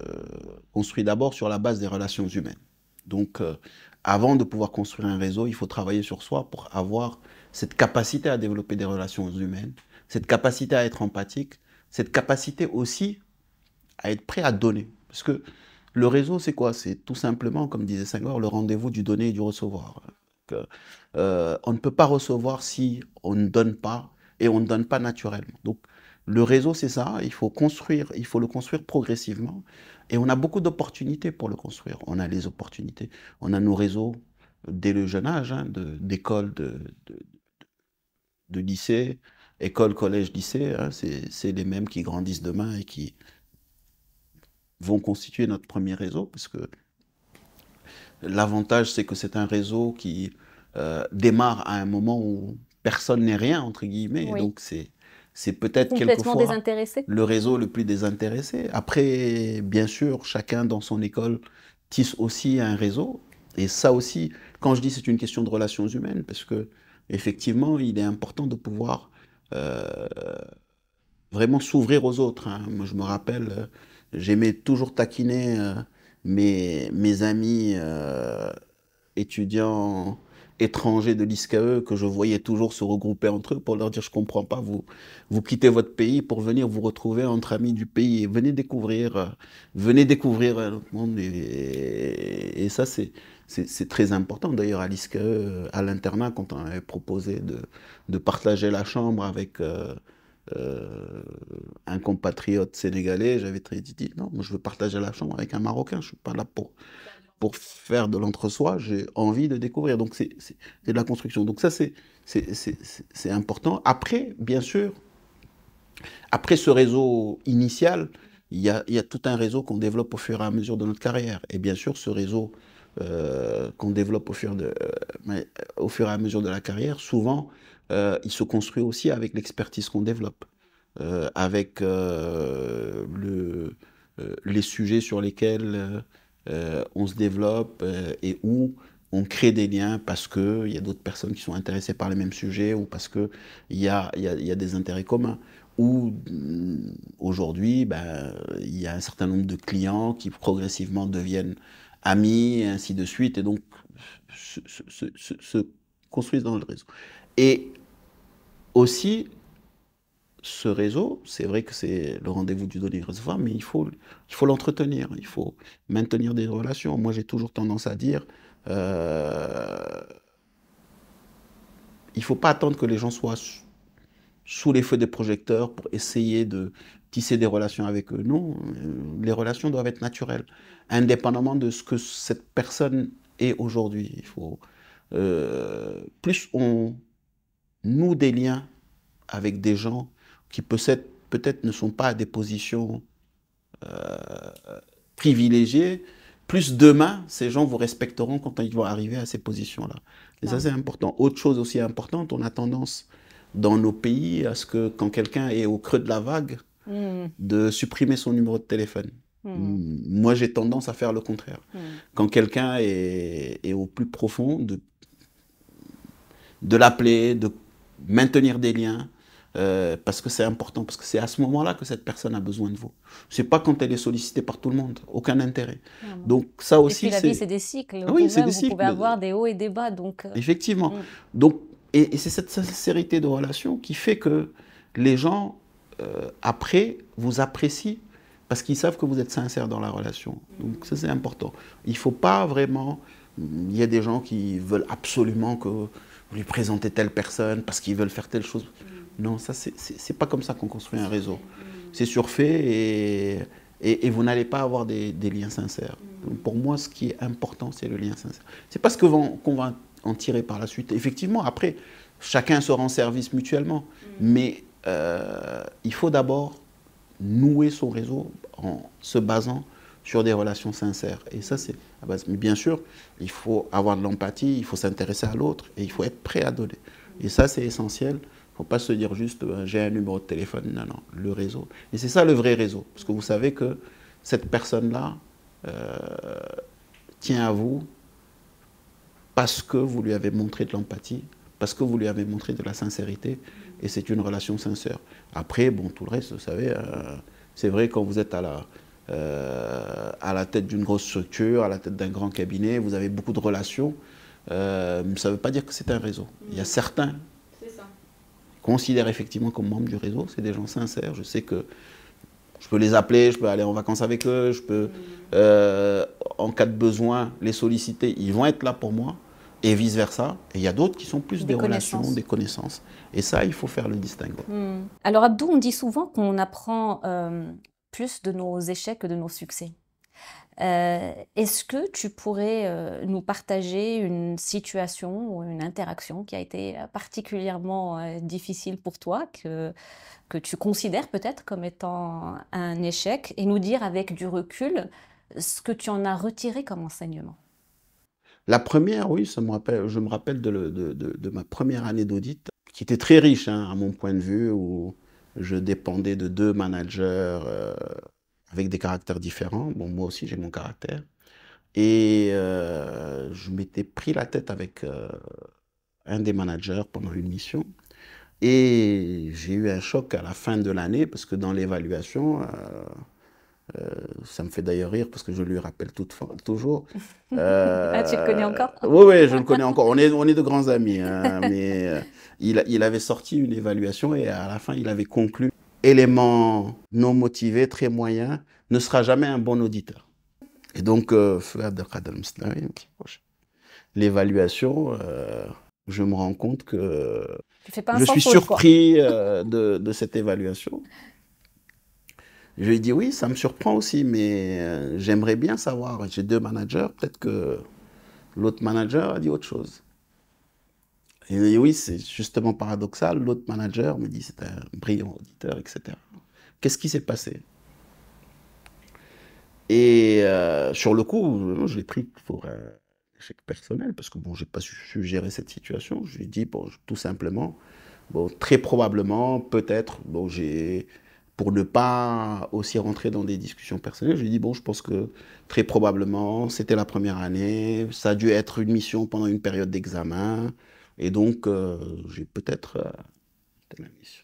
construit d'abord sur la base des relations humaines. Donc, euh, avant de pouvoir construire un réseau, il faut travailler sur soi pour avoir cette capacité à développer des relations humaines, cette capacité à être empathique, cette capacité aussi à être prêt à donner. Parce que le réseau, c'est quoi C'est tout simplement, comme disait Senghor, le rendez-vous du donner et du recevoir. Euh, on ne peut pas recevoir si on ne donne pas et on ne donne pas naturellement. Donc le réseau, c'est ça, il faut construire, il faut le construire progressivement et on a beaucoup d'opportunités pour le construire. On a les opportunités, on a nos réseaux dès le jeune âge, hein, d'école, de, de, de, lycée, école, collège, lycée, hein. c'est les mêmes qui grandissent demain et qui vont constituer notre premier réseau, parce l'avantage, c'est que c'est un réseau qui euh, démarre à un moment où personne n'est rien, entre guillemets. Donc c'est c'est peut-être quelquefois le réseau le plus désintéressé. Après, bien sûr, chacun dans son école tisse aussi un réseau. Et ça aussi, quand je dis c'est une question de relations humaines, parce que effectivement, il est important de pouvoir euh, vraiment s'ouvrir aux autres. Hein. je me rappelle, euh, j'aimais toujours taquiner euh, mes, mes amis étudiants étrangers de l'ISKE que je voyais toujours se regrouper entre eux pour leur dire je comprends pas vous vous quittez votre pays pour venir vous retrouver entre amis du pays et venez découvrir euh, venez découvrir un autre monde et, ça c'est c'est très important d'ailleurs à l'ISKE à l'internat quand on avait proposé de, de partager la chambre avec euh, euh, un compatriote sénégalais j'avais très dit non moi je veux partager la chambre avec un marocain je ne suis pas là pour pour faire de l'entre-soi, j'ai envie de découvrir. Donc, c'est de la construction. Donc, ça, c'est important. Après, bien sûr, après ce réseau initial, il y a, tout un réseau qu'on développe au fur et à mesure de notre carrière. Et bien sûr, ce réseau euh, qu'on développe au fur, de, euh, au fur et à mesure de la carrière, souvent, euh, il se construit aussi avec l'expertise qu'on développe, avec le, les sujets sur lesquels euh, on se développe euh, et où on crée des liens parce qu'il y a d'autres personnes qui sont intéressées par les mêmes sujets ou parce qu'il y a, y, des intérêts communs. Ou mm, aujourd'hui, ben, il y a un certain nombre de clients qui progressivement deviennent amis, et ainsi de suite, et donc se construisent dans le réseau. Et aussi, ce réseau, c'est vrai que c'est le rendez-vous du donné recevoir, mais il faut, il faut l'entretenir, il faut maintenir des relations. Moi, j'ai toujours tendance à dire, euh, il ne faut pas attendre que les gens soient sous les feux des projecteurs pour essayer de tisser des relations avec eux. Non, euh, les relations doivent être naturelles, indépendamment de ce que cette personne est aujourd'hui. Il faut euh, plus on noue des liens avec des gens qui peut-être ne sont pas à des positions euh, privilégiées, plus demain, ces gens vous respecteront quand ils vont arriver à ces positions-là. Et ça, ah. c'est important. Autre chose aussi importante, on a tendance dans nos pays à ce que quand quelqu'un est au creux de la vague, hmm. de supprimer son numéro de téléphone. Hmm. Moi, j'ai tendance à faire le contraire. Hmm. Quand quelqu'un est, est, au plus profond, de, de l'appeler, de maintenir des liens, euh, parce que c'est important, parce que c'est à ce moment-là que cette personne a besoin de vous. n'est pas quand elle est sollicitée par tout le monde, aucun intérêt. Mmh. Donc ça aussi, et puis la vie c'est des cycles. Ah oui, c'est des cycles. Vous pouvez avoir des hauts et des bas, donc. Euh, Effectivement. Mmh. Donc et, c'est cette sincérité de relation qui fait que les gens euh, après vous apprécient parce qu'ils savent que vous êtes sincère dans la relation. Donc ça c'est important. Il faut pas vraiment. Il y a des gens qui veulent absolument que vous lui présentez telle personne parce qu'ils veulent faire telle chose. Mmh. Non, ça, c'est pas comme ça qu'on construit un réseau. C'est surfait et, vous n'allez pas avoir des, liens sincères. pour moi, ce qui est important, c'est le lien sincère. C'est pas ce qu'on va en tirer par la suite. Effectivement, après, chacun se rend service mutuellement. Mais euh, il faut d'abord nouer son réseau en se basant sur des relations sincères. Et ça, c'est Mais bien sûr, il faut avoir de l'empathie, il faut s'intéresser à l'autre et il faut être prêt à donner. Et ça, c'est essentiel faut pas se dire juste euh, j'ai un numéro de téléphone. Non, non, le réseau. Et c'est ça le vrai réseau. Parce que vous savez que cette personne-là euh, tient à vous parce que vous lui avez montré de l'empathie, parce que vous lui avez montré de la sincérité. Et c'est une relation sincère. Après, bon, tout le reste, vous savez, euh, c'est vrai quand vous êtes à la, à la tête d'une grosse structure, à la tête d'un grand cabinet, vous avez beaucoup de relations. ça ne veut pas dire que c'est un réseau. Il y a certains considère effectivement comme membre du réseau. C'est des gens sincères. Je sais que je peux les appeler, je peux aller en vacances avec eux, je peux, euh, en cas de besoin, les solliciter. Ils vont être là pour moi et vice-versa. Et il y a d'autres qui sont plus des, relations, des connaissances. Et ça, il faut faire le distinguo. Hmm. Alors Abdou, on dit souvent qu'on apprend euh, plus de nos échecs que de nos succès. Euh, est-ce que tu pourrais euh, nous partager une situation ou une interaction qui a été euh, particulièrement difficile pour toi, que, tu considères peut-être comme étant un échec, et nous dire avec du recul ce que tu en as retiré comme enseignement La première, oui, ça me rappelle, je me rappelle de, ma première année d'audit, qui était très riche hein, à mon point de vue, où je dépendais de deux managers avec des caractères différents. Bon, moi aussi, j'ai mon caractère. Et euh, je m'étais pris la tête avec euh, un des managers pendant une mission. Et j'ai eu un choc à la fin de l'année parce que dans l'évaluation, euh, ça me fait d'ailleurs rire parce que je lui rappelle toute, toujours. <laughs> ah, tu le connais encore Oui, oui, je le connais encore. On est, on est de grands amis. Hein, mais il, il avait sorti une évaluation et à la fin, il avait conclu élément non motivé, très moyen, ne sera jamais un bon auditeur. Et donc, euh, l'évaluation, euh, je me rends compte que je suis surpris euh, <laughs> de, de, cette évaluation. Je lui ai oui, ça me surprend aussi, mais j'aimerais bien savoir. J'ai deux managers, peut-être que l'autre manager a dit autre chose. Et oui, c'est justement paradoxal. L'autre manager me dit c'est un brillant auditeur, etc. Qu'est-ce qui s'est passé Et euh, sur le coup, euh, je l'ai pris pour un échec personnel parce que bon, n'ai pas su gérer cette situation. Je lui ai dit bon, tout simplement, très probablement, peut-être, pour ne pas aussi rentrer dans des discussions personnelles, je lui ai dit, bon, je pense que très probablement, c'était la première année, ça a dû être une mission pendant une période d'examen, et donc, euh, j'ai peut-être la euh, mission.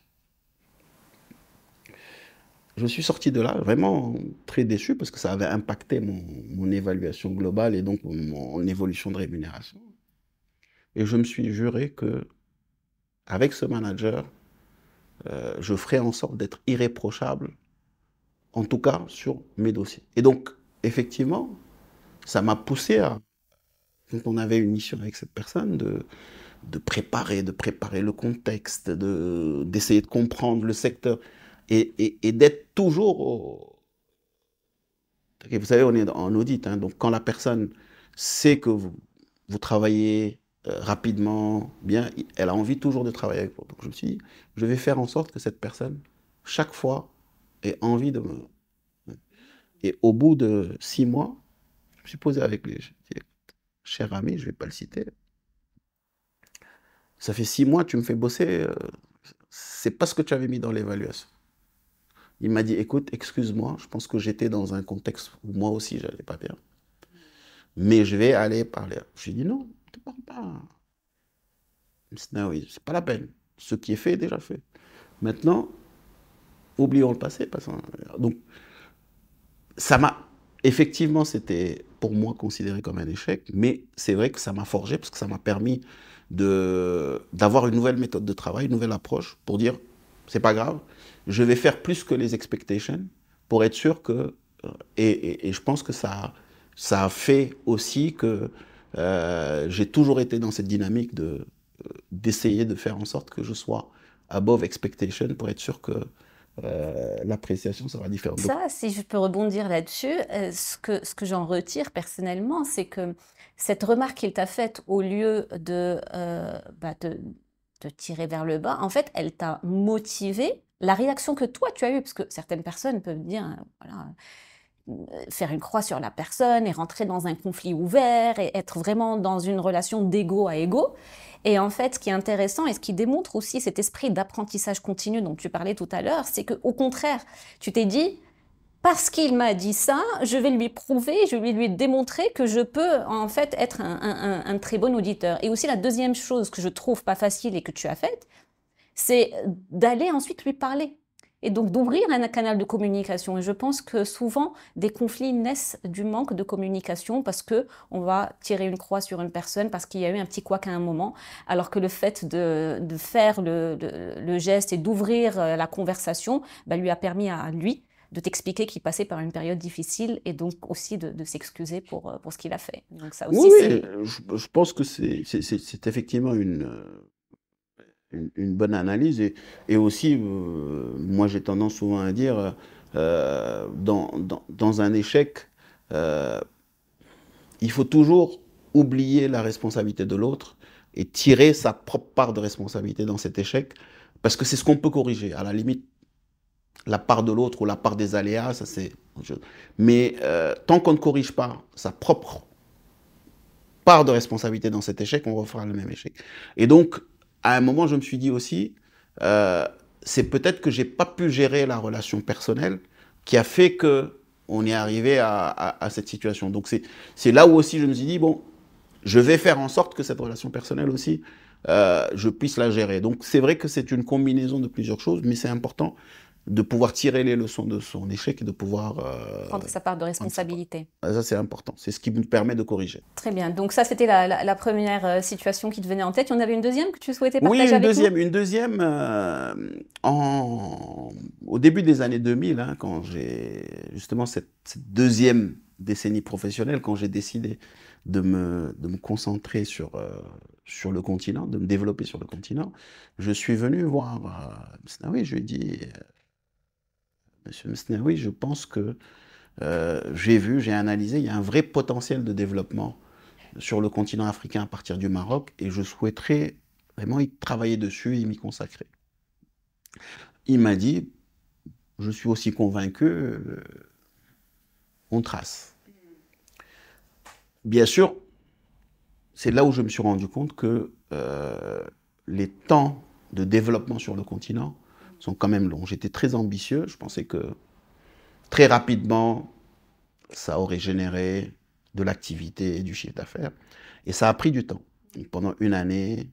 Je suis sorti de là vraiment très déçu parce que ça avait impacté mon, évaluation globale et donc mon, évolution de rémunération. Et je me suis juré que, avec ce manager, euh, je ferai en sorte d'être irréprochable, en tout cas sur mes dossiers. Et donc, effectivement, ça m'a poussé à, quand on avait une mission avec cette personne, de, de préparer, de préparer le contexte, de d'essayer de, comprendre le secteur et, et, d'être toujours au... Vous savez, on est en audit, hein, donc quand la personne sait que vous, travaillez euh, rapidement, bien, elle a envie toujours de travailler avec vous. Donc je me suis dit, je vais faire en sorte que cette personne, chaque fois, ait envie de me... Et au bout de six mois, je me suis posé avec lui. dit, cher ami, je ne vais pas le citer, ça fait six mois, tu me fais bosser. Euh, c'est pas ce que tu avais mis dans l'évaluation. Il m'a dit, écoute, excuse-moi, je pense que j'étais dans un contexte où moi aussi, j'allais pas bien. Mais je vais aller parler. J'ai dit, non, ne parle pas. C'est pas la peine. Ce qui est fait est déjà fait. Maintenant, oublions le passé. Donc, ça m'a. Effectivement, c'était pour moi considéré comme un échec, mais c'est vrai que ça m'a forgé parce que ça m'a permis d'avoir une nouvelle méthode de travail, une nouvelle approche pour dire c'est pas grave, je vais faire plus que les expectations pour être sûr que. Euh, et, je pense que ça, ça a fait aussi que euh, j'ai toujours été dans cette dynamique de euh, d'essayer de faire en sorte que je sois above expectation pour être sûr que l'appréciation sera différente. Ça, si je peux rebondir là-dessus, ce que, ce que j'en retire personnellement, c'est que cette remarque qu'il t'a faite, au lieu de, te euh, bah, tirer vers le bas, en fait, elle t'a motivé. La réaction que toi, tu as eue, parce que certaines personnes peuvent dire, euh, euh, faire une croix sur la personne et rentrer dans un conflit ouvert et être vraiment dans une relation d'ego à ego. Et en fait, ce qui est intéressant et ce qui démontre aussi cet esprit d'apprentissage continu dont tu parlais tout à l'heure, c'est que au contraire, tu t'es dit parce qu'il m'a dit ça, je vais lui prouver, je vais lui démontrer que je peux en fait être un, très bon auditeur. Et aussi la deuxième chose que je trouve pas facile et que tu as faite, c'est d'aller ensuite lui parler. Et donc d'ouvrir un canal de communication. Et je pense que souvent des conflits naissent du manque de communication parce que on va tirer une croix sur une personne parce qu'il y a eu un petit couac à un moment, alors que le fait de, faire le, geste et d'ouvrir euh, la conversation bah, lui a permis à lui de t'expliquer qu'il passait par une période difficile et donc aussi de, s'excuser pour, euh, pour ce qu'il a fait. Donc ça aussi, oui, euh, je, pense que c'est effectivement euh, une, une, bonne analyse et, aussi, moi j'ai tendance souvent à dire, dans, dans, dans, un échec, il faut toujours oublier la responsabilité de l'autre et tirer sa propre part de responsabilité dans cet échec, parce que c'est ce qu'on peut corriger. À la limite, la part de l'autre ou la part des aléas, ça c'est. Mais euh, tant qu'on ne corrige pas sa propre part de responsabilité dans cet échec, on refera le même échec. Et donc, à un moment, je me suis dit aussi, euh, c'est peut-être que j'ai pas pu gérer la relation personnelle qui a fait que on est arrivé à, cette situation. Donc c'est là où aussi je me suis dit bon, je vais faire en sorte que cette relation personnelle aussi, euh, je puisse la gérer. Donc c'est vrai que c'est une combinaison de plusieurs choses, mais c'est important de pouvoir tirer les leçons de son échec et de pouvoir... Euh, prendre sa part de responsabilité. Ah, ça, c'est important. C'est ce qui me permet de corriger. Très bien. Donc ça, c'était la, première euh, situation qui te venait en tête. Il y en avait une deuxième que tu souhaitais partager oui, une deuxième, Une deuxième, euh, en, au début des années 2000, hein, quand j'ai justement cette, deuxième décennie professionnelle, quand j'ai décidé de me, de me concentrer sur... sur le continent, de me développer sur le continent, je suis venu voir. ah oui, je lui ai dit, Monsieur Messner, oui, je pense que euh, j'ai vu, j'ai analysé, il y a un vrai potentiel de développement sur le continent africain à partir du Maroc et je souhaiterais vraiment y travailler dessus et m'y consacrer. Il m'a dit, je suis aussi convaincu, euh, on trace. Bien sûr, c'est là où je me suis rendu compte que euh, les temps de développement sur le continent sont quand même longs. J'étais très ambitieux, je pensais que très rapidement, ça aurait généré de l'activité et du chiffre d'affaires. Et ça a pris du temps. pendant une année,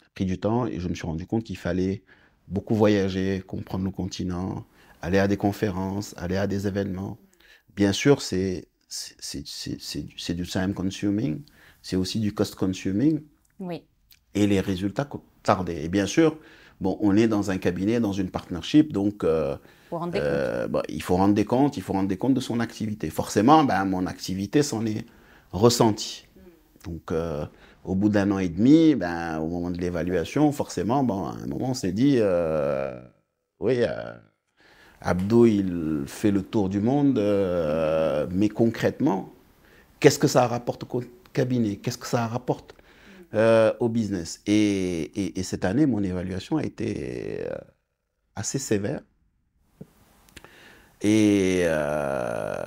ça a pris du temps et je me suis rendu compte qu'il fallait beaucoup voyager, comprendre le continent, aller à des conférences, aller à des événements. Bien sûr, c'est du time consuming, c'est aussi du cost consuming. Oui. Et les résultats tardaient. Et bien sûr, bon, on est dans un cabinet, dans une partnership, donc euh, euh, bah, il faut rendre des comptes, il faut rendre comptes de son activité. Forcément, ben, mon activité s'en est ressentie. Hmm. Donc, euh, au bout d'un an et demi, ben, au moment de l'évaluation, forcément, à un moment, on s'est dit, oui, Abdo, il fait le tour du monde, mais concrètement, qu'est-ce que ça rapporte au cabinet Qu'est-ce que ça rapporte euh, au business. Et, cette année, mon évaluation a été euh, assez sévère. Et euh,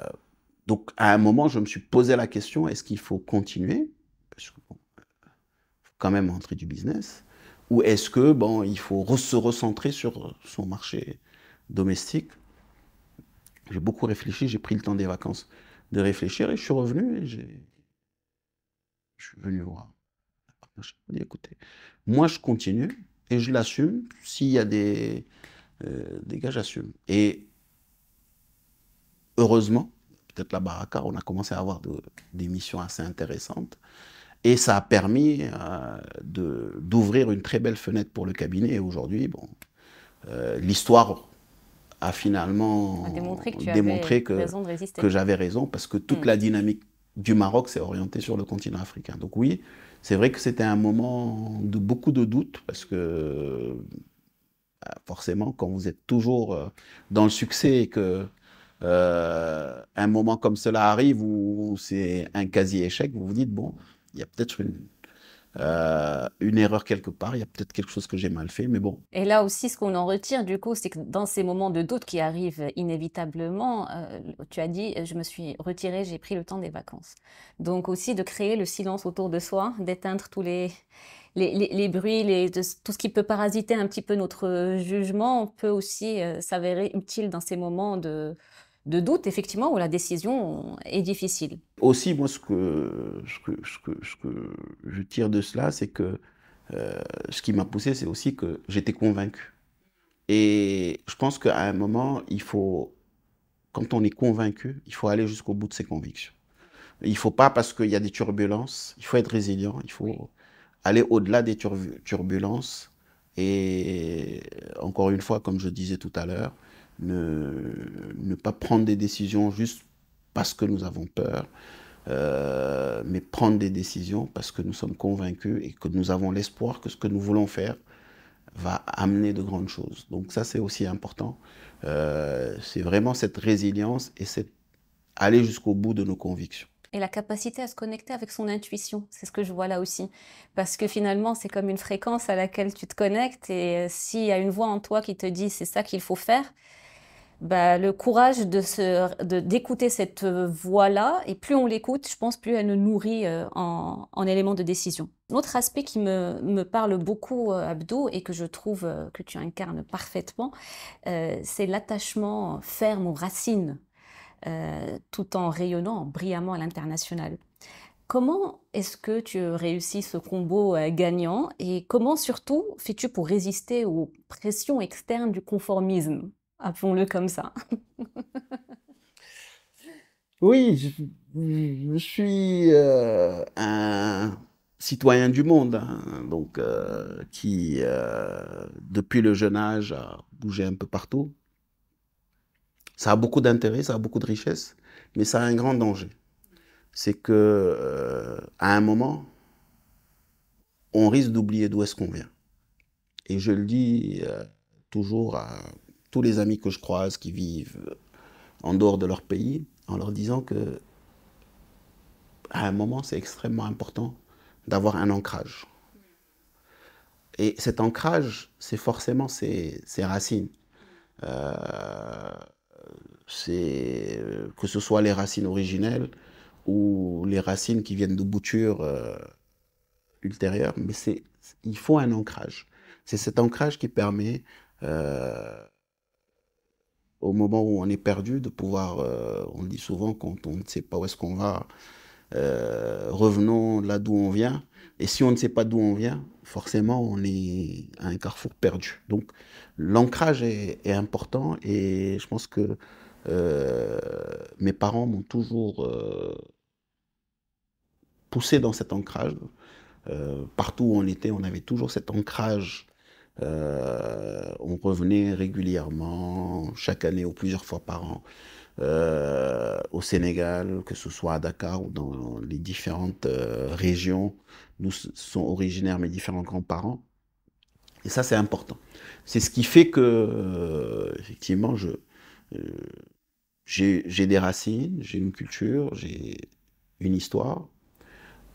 donc, à un moment, je me suis posé la question est-ce qu'il faut continuer Parce qu'il faut quand même entrer du business. Ou est-ce que bon, il faut se recentrer sur son marché domestique J'ai beaucoup réfléchi, j'ai pris le temps des vacances de réfléchir et je suis revenu et je suis venu voir. Je écoutez, moi, je continue et je l'assume. S'il y a des, euh, gars, j'assume. Et heureusement, peut-être la Baraka, on a commencé à avoir des missions assez intéressantes. Et ça a permis euh, d'ouvrir une très belle fenêtre pour le cabinet. Et aujourd'hui, bon, euh, l'histoire a finalement démontré que, que, j'avais raison, parce que toute mm. la dynamique du Maroc s'est orientée sur le continent africain. Donc oui, c'est vrai que c'était un moment de beaucoup de doutes parce que euh, forcément, quand vous êtes toujours euh, dans le succès et que euh, un moment comme cela arrive où c'est un quasi-échec, vous vous dites, bon, il y a peut-être une, euh, une erreur quelque part, il y a peut-être quelque chose que j'ai mal fait, mais bon. Et là aussi, ce qu'on en retire du coup, c'est que dans ces moments de doute qui arrivent inévitablement, euh, tu as dit, euh, je me suis retiré j'ai pris le temps des vacances. Donc aussi de créer le silence autour de soi, d'éteindre tous les, les, bruits, les, de, tout ce qui peut parasiter un petit peu notre jugement, peut aussi s'avérer utile dans ces moments de, de doute, effectivement, où la décision est difficile. Aussi, moi, ce que, ce que, ce que, je tire de cela, c'est que euh, ce qui m'a poussé, c'est aussi que j'étais convaincu. Et je pense qu'à un moment, il faut, quand on est convaincu, il faut aller jusqu'au bout de ses convictions. Il ne faut pas, parce qu'il y a des turbulences, il faut être résilient, il faut aller au-delà des turbulences. Et encore une fois, comme je disais tout à l'heure, ne, ne pas prendre des décisions juste parce que nous avons peur, euh, mais prendre des décisions parce que nous sommes convaincus et que nous avons l'espoir que ce que nous voulons faire va amener de grandes choses. Donc ça, c'est aussi important. Euh, c'est vraiment cette résilience et cette aller jusqu'au bout de nos convictions. Et la capacité à se connecter avec son intuition, c'est ce que je vois là aussi. Parce que finalement, c'est comme une fréquence à laquelle tu te connectes. Et euh, s'il y a une voix en toi qui te dit c'est ça qu'il faut faire, bah, le courage de d'écouter cette voix-là. Et plus on l'écoute, je pense, plus elle nous nourrit euh, en, éléments de décision. L'autre aspect qui me, me, parle beaucoup, euh, Abdo, et que je trouve euh, que tu incarnes parfaitement, c'est l'attachement ferme aux racines, tout en rayonnant brillamment à l'international. Comment est-ce que tu réussis ce combo gagnant et comment surtout fais-tu pour résister aux pressions externes du conformisme Appelons-le comme ça. <laughs> oui, je, suis euh, un citoyen du monde, hein, donc euh, qui, euh, depuis le jeune âge, a bougé un peu partout. Ça a beaucoup d'intérêt, ça a beaucoup de richesse, mais ça a un grand danger. C'est que à un moment, on risque d'oublier d'où est-ce qu'on vient. Et je le dis toujours à tous les amis que je croise qui vivent euh, en dehors de leur pays, en leur disant que à un moment, c'est extrêmement important d'avoir un ancrage. Et cet ancrage, c'est forcément ses, racines. Euh, c'est euh, que ce soit les racines originelles ou les racines qui viennent de boutures ultérieures, mais c'est il faut un ancrage. C'est cet ancrage qui permet au moment où on est perdu, de pouvoir, euh, on dit souvent quand on ne sait pas où est-ce qu'on va, euh, revenons là d'où on vient. Et si on ne sait pas d'où on vient, forcément, on est à un carrefour perdu. Donc, l'ancrage est, important et je pense que euh, mes parents m'ont toujours poussé dans cet ancrage. partout où on était, on avait toujours cet ancrage euh, on revenait régulièrement, chaque année ou plusieurs fois par an, euh, au Sénégal, que ce soit à Dakar ou dans les différentes euh, régions. Nous sont originaires mes différents grands-parents. Et ça, c'est important. C'est ce qui fait que, effectivement, je, j'ai des racines, j'ai une culture, j'ai une histoire.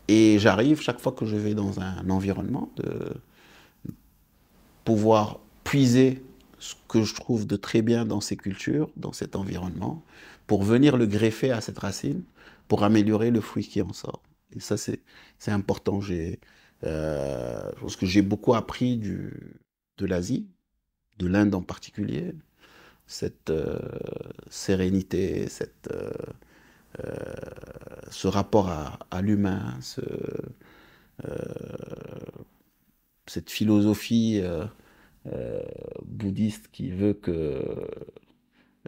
Et j'arrive chaque fois que je vais dans un environnement de, pouvoir puiser ce que je trouve de très bien dans ces cultures, dans cet environnement, pour venir le greffer à cette racine, pour améliorer le fruit qui en sort. Et ça, c'est important. Euh, je pense que j'ai beaucoup appris du, de l'Asie, de l'Inde en particulier, cette euh, sérénité, cette, euh, ce rapport à, à l'humain, ce cette philosophie euh, euh, bouddhiste qui veut que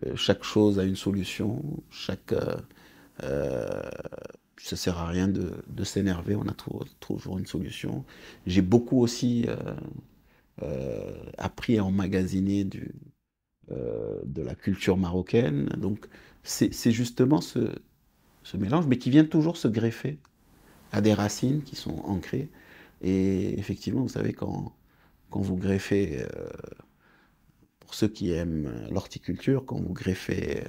euh, chaque chose a une solution, chaque ça sert à rien de, s'énerver, on a toujours une solution. J'ai beaucoup aussi appris à emmagasiner de la culture marocaine. Donc c'est justement ce, ce, mélange, mais qui vient toujours se greffer à des racines qui sont ancrées et effectivement, vous savez, quand, quand vous greffez, euh, pour ceux qui aiment l'horticulture, quand vous greffez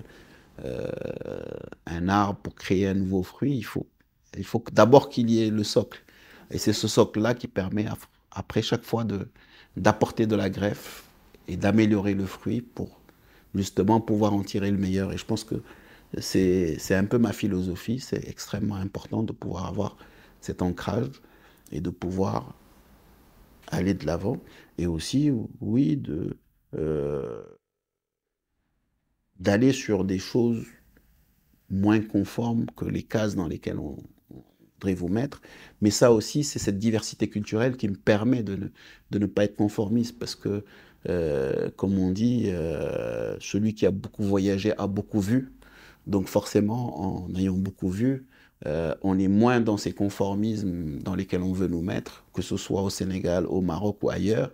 euh, un arbre pour créer un nouveau fruit, il faut, il faut d'abord qu'il y ait le socle. Et c'est ce socle-là qui permet, après chaque fois, d'apporter de, de la greffe et d'améliorer le fruit pour justement pouvoir en tirer le meilleur. Et je pense que c'est un peu ma philosophie, c'est extrêmement important de pouvoir avoir cet ancrage et de pouvoir aller de l'avant. Et aussi, oui, de euh, d'aller sur des choses moins conformes que les cases dans lesquelles on, voudrait vous mettre. Mais ça aussi, c'est cette diversité culturelle qui me permet de ne, pas être conformiste parce que, euh, comme on dit, euh, celui qui a beaucoup voyagé a beaucoup vu. Donc forcément, en ayant beaucoup vu, euh, on est moins dans ces conformismes dans lesquels on veut nous mettre, que ce soit au Sénégal, au Maroc ou ailleurs.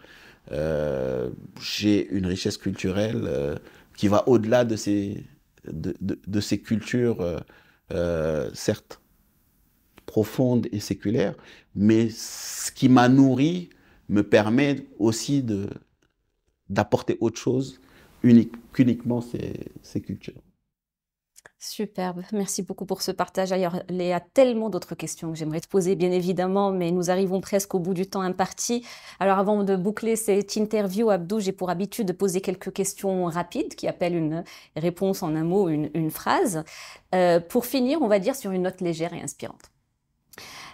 Euh, j'ai une richesse culturelle euh, qui va au-delà de ces, de, ces cultures, certes profondes et séculaires, mais ce qui m'a nourri me permet aussi d'apporter autre chose qu'uniquement ces cultures. Superbe, merci beaucoup pour ce partage. Ailleurs, il y a tellement d'autres questions que j'aimerais te poser, bien évidemment, mais nous arrivons presque au bout du temps imparti. Alors, avant de boucler cette interview, Abdou, j'ai pour habitude de poser quelques questions rapides qui appellent une réponse en un mot, une, une phrase. Euh, pour finir, on va dire sur une note légère et inspirante.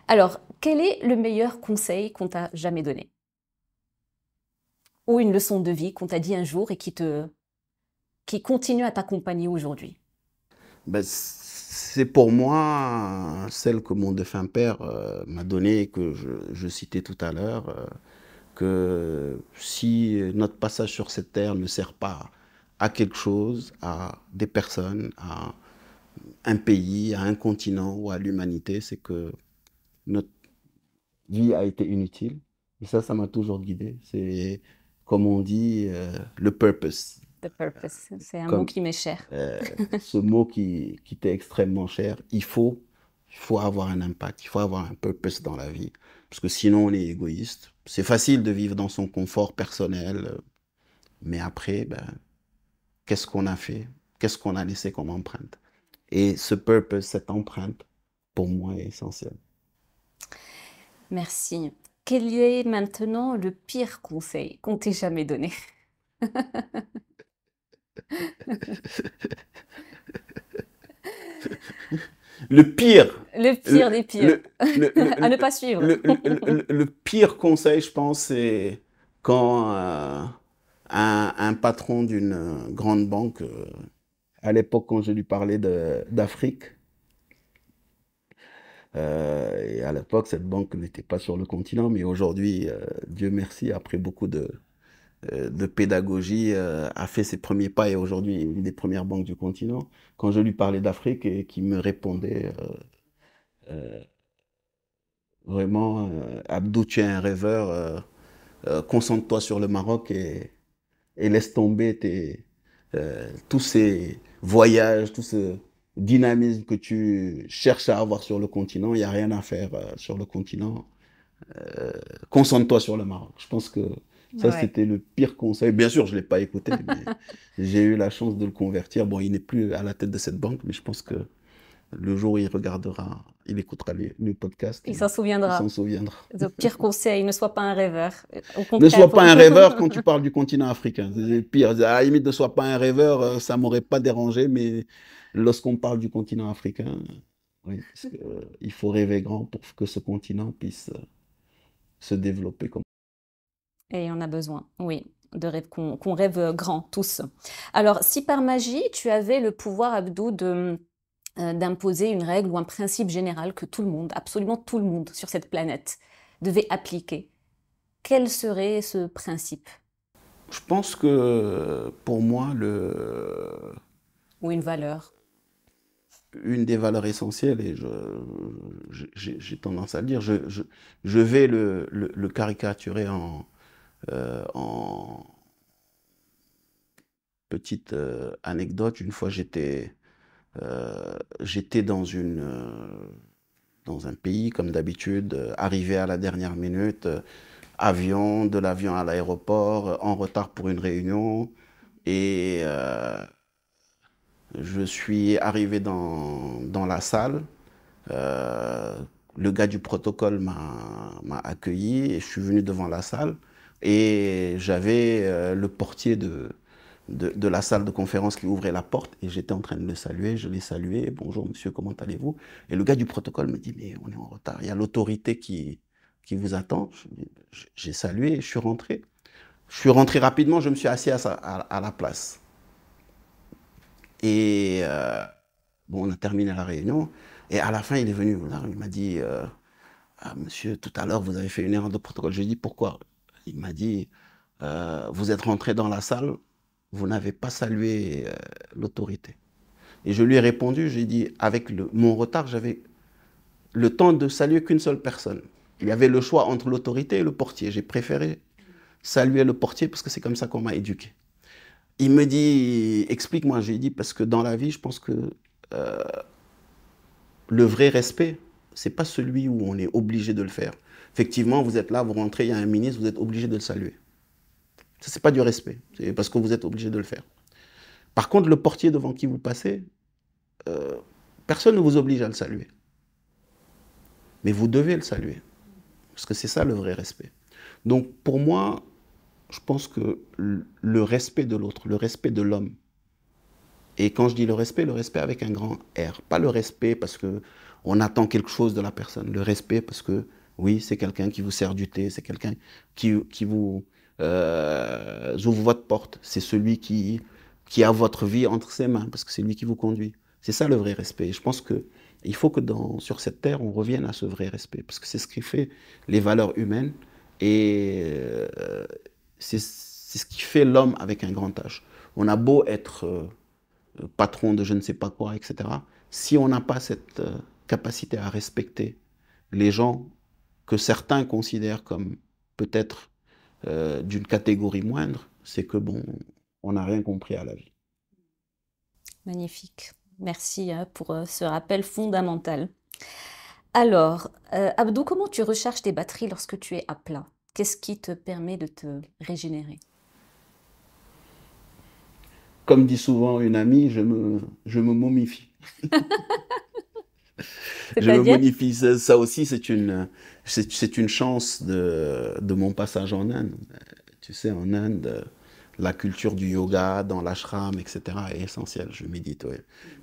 Alors, quel est le meilleur conseil qu'on t'a jamais donné Ou une leçon de vie qu'on t'a dit un jour et qui te qui continue à t'accompagner aujourd'hui ben, c'est pour moi celle que mon défunt père euh, m'a donnée et que je, citais tout à l'heure, euh, que si notre passage sur cette terre ne sert pas à quelque chose, à des personnes, à un pays, à un continent ou à l'humanité, c'est que notre vie a été inutile. Et ça, ça m'a toujours guidé. C'est, comme on dit, euh, le purpose. The purpose, c'est un mot qui m'est cher. <laughs> Euh, ce mot qui, qui t'est extrêmement cher, il faut, il faut avoir un impact, il faut avoir un purpose dans la vie. Parce que sinon, on est égoïste. C'est facile de vivre dans son confort personnel, mais après, ben, qu'est-ce qu'on a fait Qu'est-ce qu'on a laissé comme empreinte Et ce purpose, cette empreinte, pour moi, est essentielle. Merci. Quel est maintenant le pire conseil qu'on t'ait jamais donné <laughs> le pire. Le pire des pires. <laughs> à ne pas suivre. Le, pire conseil, je pense, c'est quand euh, un, patron d'une grande banque, euh, à l'époque, quand je lui parlais d'Afrique, euh, et à l'époque, cette banque n'était pas sur le continent, mais aujourd'hui, Dieu merci, après beaucoup de, euh, de pédagogie euh, a fait ses premiers pas et aujourd'hui une des premières banques du continent. Quand je lui parlais d'Afrique et qui me répondait euh, vraiment Abdou, tu es un rêveur, concentre-toi sur le Maroc et, laisse tomber tes, tous ces voyages, tout ce dynamisme que tu cherches à avoir sur le continent. Il n'y a rien à faire sur le continent. concentre-toi sur le Maroc. Je pense que ça, c'était le pire conseil. Bien sûr, je ne l'ai pas écouté, <laughs> mais j'ai eu la chance de le convertir. Bon, il n'est plus à la tête de cette banque, mais je pense que le jour où il regardera, il écoutera le, podcast. Il s'en souviendra. Il s'en Le pire <laughs> conseil, ne sois pas un rêveur. ne sois pas un rêveur quand <laughs> tu parles du continent africain. C'est pire. À la limite, ne sois pas un rêveur, euh, ça ne m'aurait pas dérangé, mais lorsqu'on parle du continent africain, euh, il faut rêver grand pour que ce continent puisse euh, se développer comme et on a besoin, oui, de qu'on rêve grand, tous. Alors, si par magie, tu avais le pouvoir, Abdou, de euh, d'imposer une règle ou un principe général que tout le monde, absolument tout le monde sur cette planète, devait appliquer, quel serait ce principe Je pense que pour moi, le... Ou une valeur une des valeurs essentielles, et j'ai tendance à le dire, je, je, je vais le, le caricaturer en, euh, en petite euh, anecdote, une fois j'étais euh, dans un pays comme d'habitude, arrivé à la dernière minute, avion, de l'avion à l'aéroport, en retard pour une réunion et je suis arrivé dans, dans la salle le gars du protocole m'a accueilli et je suis venu devant la salle. Et j'avais euh, le portier de, de, la salle de conférence qui ouvrait la porte et j'étais en train de le saluer. Je l'ai salué. Bonjour monsieur, comment allez-vous Et le gars du protocole me dit Mais on est en retard. Il y a l'autorité qui, qui vous attend. J'ai salué je suis rentré. Je suis rentré rapidement. Je me suis assis à, la place. Et euh, bon, on a terminé la réunion. Et à la fin, il est venu. Il m'a dit euh, ah, Monsieur, tout à l'heure, vous avez fait une erreur de protocole. Je lui ai dit Pourquoi il m'a dit, euh, vous êtes rentré dans la salle, vous n'avez pas salué euh, l'autorité. Et je lui ai répondu, j'ai dit, avec mon retard, j'avais le temps de saluer qu'une seule personne. Il y avait le choix entre l'autorité et le portier. J'ai préféré saluer le portier parce que c'est comme ça qu'on m'a éduqué. Il me dit, explique-moi, j'ai dit, parce que dans la vie, je pense que euh, le vrai respect, c'est pas celui où on est obligé de le faire effectivement, vous êtes là, vous rentrez, il y a un ministre, vous êtes obligé de le saluer. Ça, n'est pas du respect, c'est parce que vous êtes obligé de le faire. Par contre, le portier devant qui vous passez, euh, personne ne vous oblige à le saluer. Mais vous devez le saluer, parce que c'est ça le vrai respect. Donc, pour moi, je pense que le respect de l'autre, le respect de l'homme, et quand je dis le respect, le respect avec un grand R, pas le respect parce que on attend quelque chose de la personne, le respect parce que oui, c'est quelqu'un qui vous sert du thé, c'est quelqu'un qui, vous euh, ouvre votre porte, c'est celui qui, qui a votre vie entre ses mains, parce que c'est lui qui vous conduit. C'est ça le vrai respect. je pense que il faut que dans, sur cette terre, on revienne à ce vrai respect, parce que c'est ce qui fait les valeurs humaines et euh, c'est ce qui fait l'homme avec un grand H. On a beau être euh, patron de je ne sais pas quoi, etc. Si on n'a pas cette capacité à respecter les gens que certains considèrent comme peut-être euh, d'une catégorie moindre, c'est que bon, on n'a rien compris à la vie. Magnifique. Merci euh, pour euh, ce rappel fondamental. Alors, Abdou, comment tu recharges tes batteries lorsque tu es à plat Qu'est-ce qui te permet de te régénérer Comme dit souvent une amie, je me, je me momifie. <laughs> Je me modifie. Euh, ça aussi, c'est une, c'est une chance de, mon passage en Inde. Euh, tu sais, en Inde, euh, la culture du yoga dans l'ashram, etc., est essentielle. Je médite,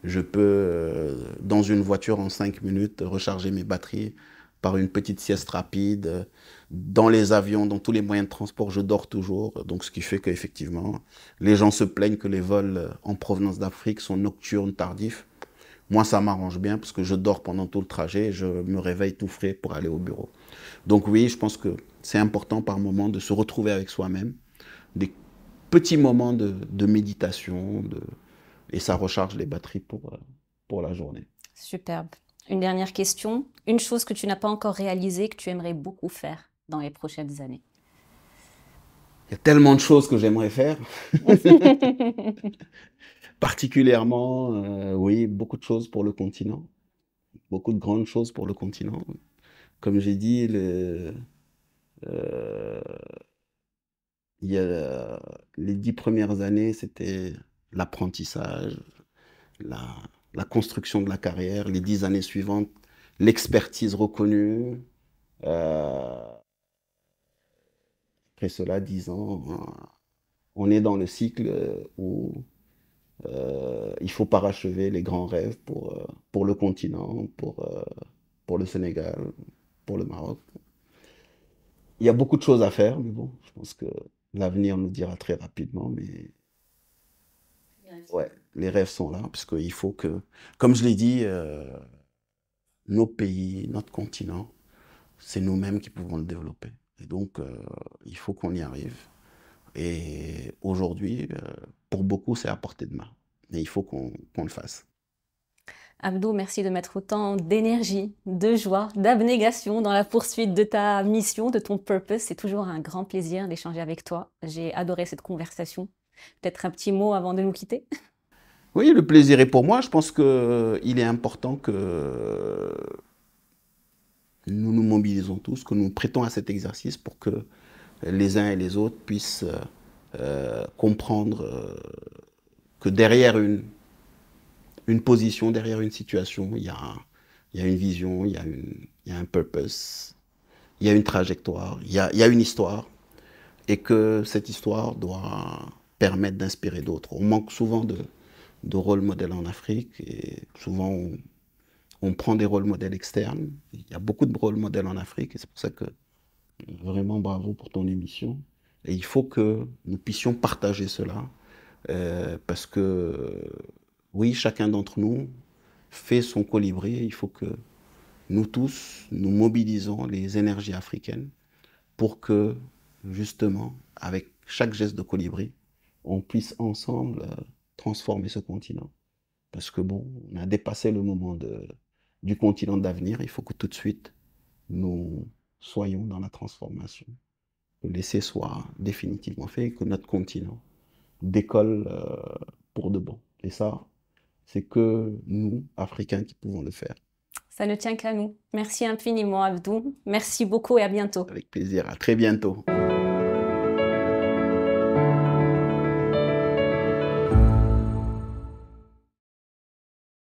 Je peux, dans une voiture en cinq minutes, recharger mes batteries par une petite sieste rapide. Dans les avions, dans tous les moyens de transport, je dors toujours. Donc, ce qui fait qu'effectivement, les gens se plaignent que les vols en provenance d'Afrique sont nocturnes, tardifs. Moi, ça m'arrange bien parce que je dors pendant tout le trajet et je me réveille tout frais pour aller au bureau. Donc oui, je pense que c'est important par moment de se retrouver avec soi-même, des petits moments de, méditation, de, et ça recharge les batteries pour, euh, pour la journée. Superbe. Une dernière question. Une chose que tu n'as pas encore réalisée que tu aimerais beaucoup faire dans les prochaines années Il y a tellement de choses que j'aimerais faire. <laughs> <laughs> particulièrement, euh, oui, beaucoup de choses pour le continent, beaucoup de grandes choses pour le continent. Comme j'ai dit, le, euh, il y a, les dix premières années, c'était l'apprentissage, la, construction de la carrière, les dix années suivantes, l'expertise reconnue. Euh, après cela, dix ans, on est dans le cycle où euh, il faut parachever les grands rêves pour, euh, pour le continent, euh, pour, le Sénégal, pour le Maroc. Il y a beaucoup de choses à faire, mais bon, je pense que l'avenir nous dira très rapidement. Mais les rêves sont là, parce qu'il faut que, comme je l'ai dit, nos pays, notre continent, c'est nous-mêmes qui pouvons le développer. Et donc, il faut qu'on y arrive. Et aujourd'hui, euh, pour beaucoup, c'est à portée de main. Mais il faut qu'on le fasse. Abdo, merci de mettre autant d'énergie, de joie, d'abnégation dans la poursuite de ta mission, de ton purpose. C'est toujours un grand plaisir d'échanger avec toi. J'ai adoré cette conversation. Peut-être un petit mot avant de nous quitter Oui, le plaisir est pour moi. Je pense qu'il euh, est important que euh, nous nous mobilisons tous, que nous prêtons à cet exercice pour que les uns et les autres puissent euh, euh, comprendre euh, que derrière une, une position, derrière une situation, il y a, y une vision, il y a, un purpose, il y a une trajectoire, il y a, une histoire, et que cette histoire doit permettre d'inspirer d'autres. On manque souvent de, de rôles modèles en Afrique, et souvent on, prend des rôles modèles externes. Il y a beaucoup de rôles modèles en Afrique, et c'est pour ça que Vraiment bravo pour ton émission. Et il faut que nous puissions partager cela. Euh, parce que, oui, chacun d'entre nous fait son colibri. Il faut que nous tous, nous mobilisons les énergies africaines pour que, justement, avec chaque geste de colibri, on puisse ensemble euh, transformer ce continent. Parce que, bon, on a dépassé le moment de, du continent d'avenir. Il faut que tout de suite, nous soyons dans la transformation. Que l'essai soit définitivement fait et que notre continent décolle euh, pour de bon. Et ça, c'est que nous, Africains, qui pouvons le faire. Ça ne tient qu'à nous. Merci infiniment, Abdou. Merci beaucoup et à bientôt. Avec plaisir. À très bientôt.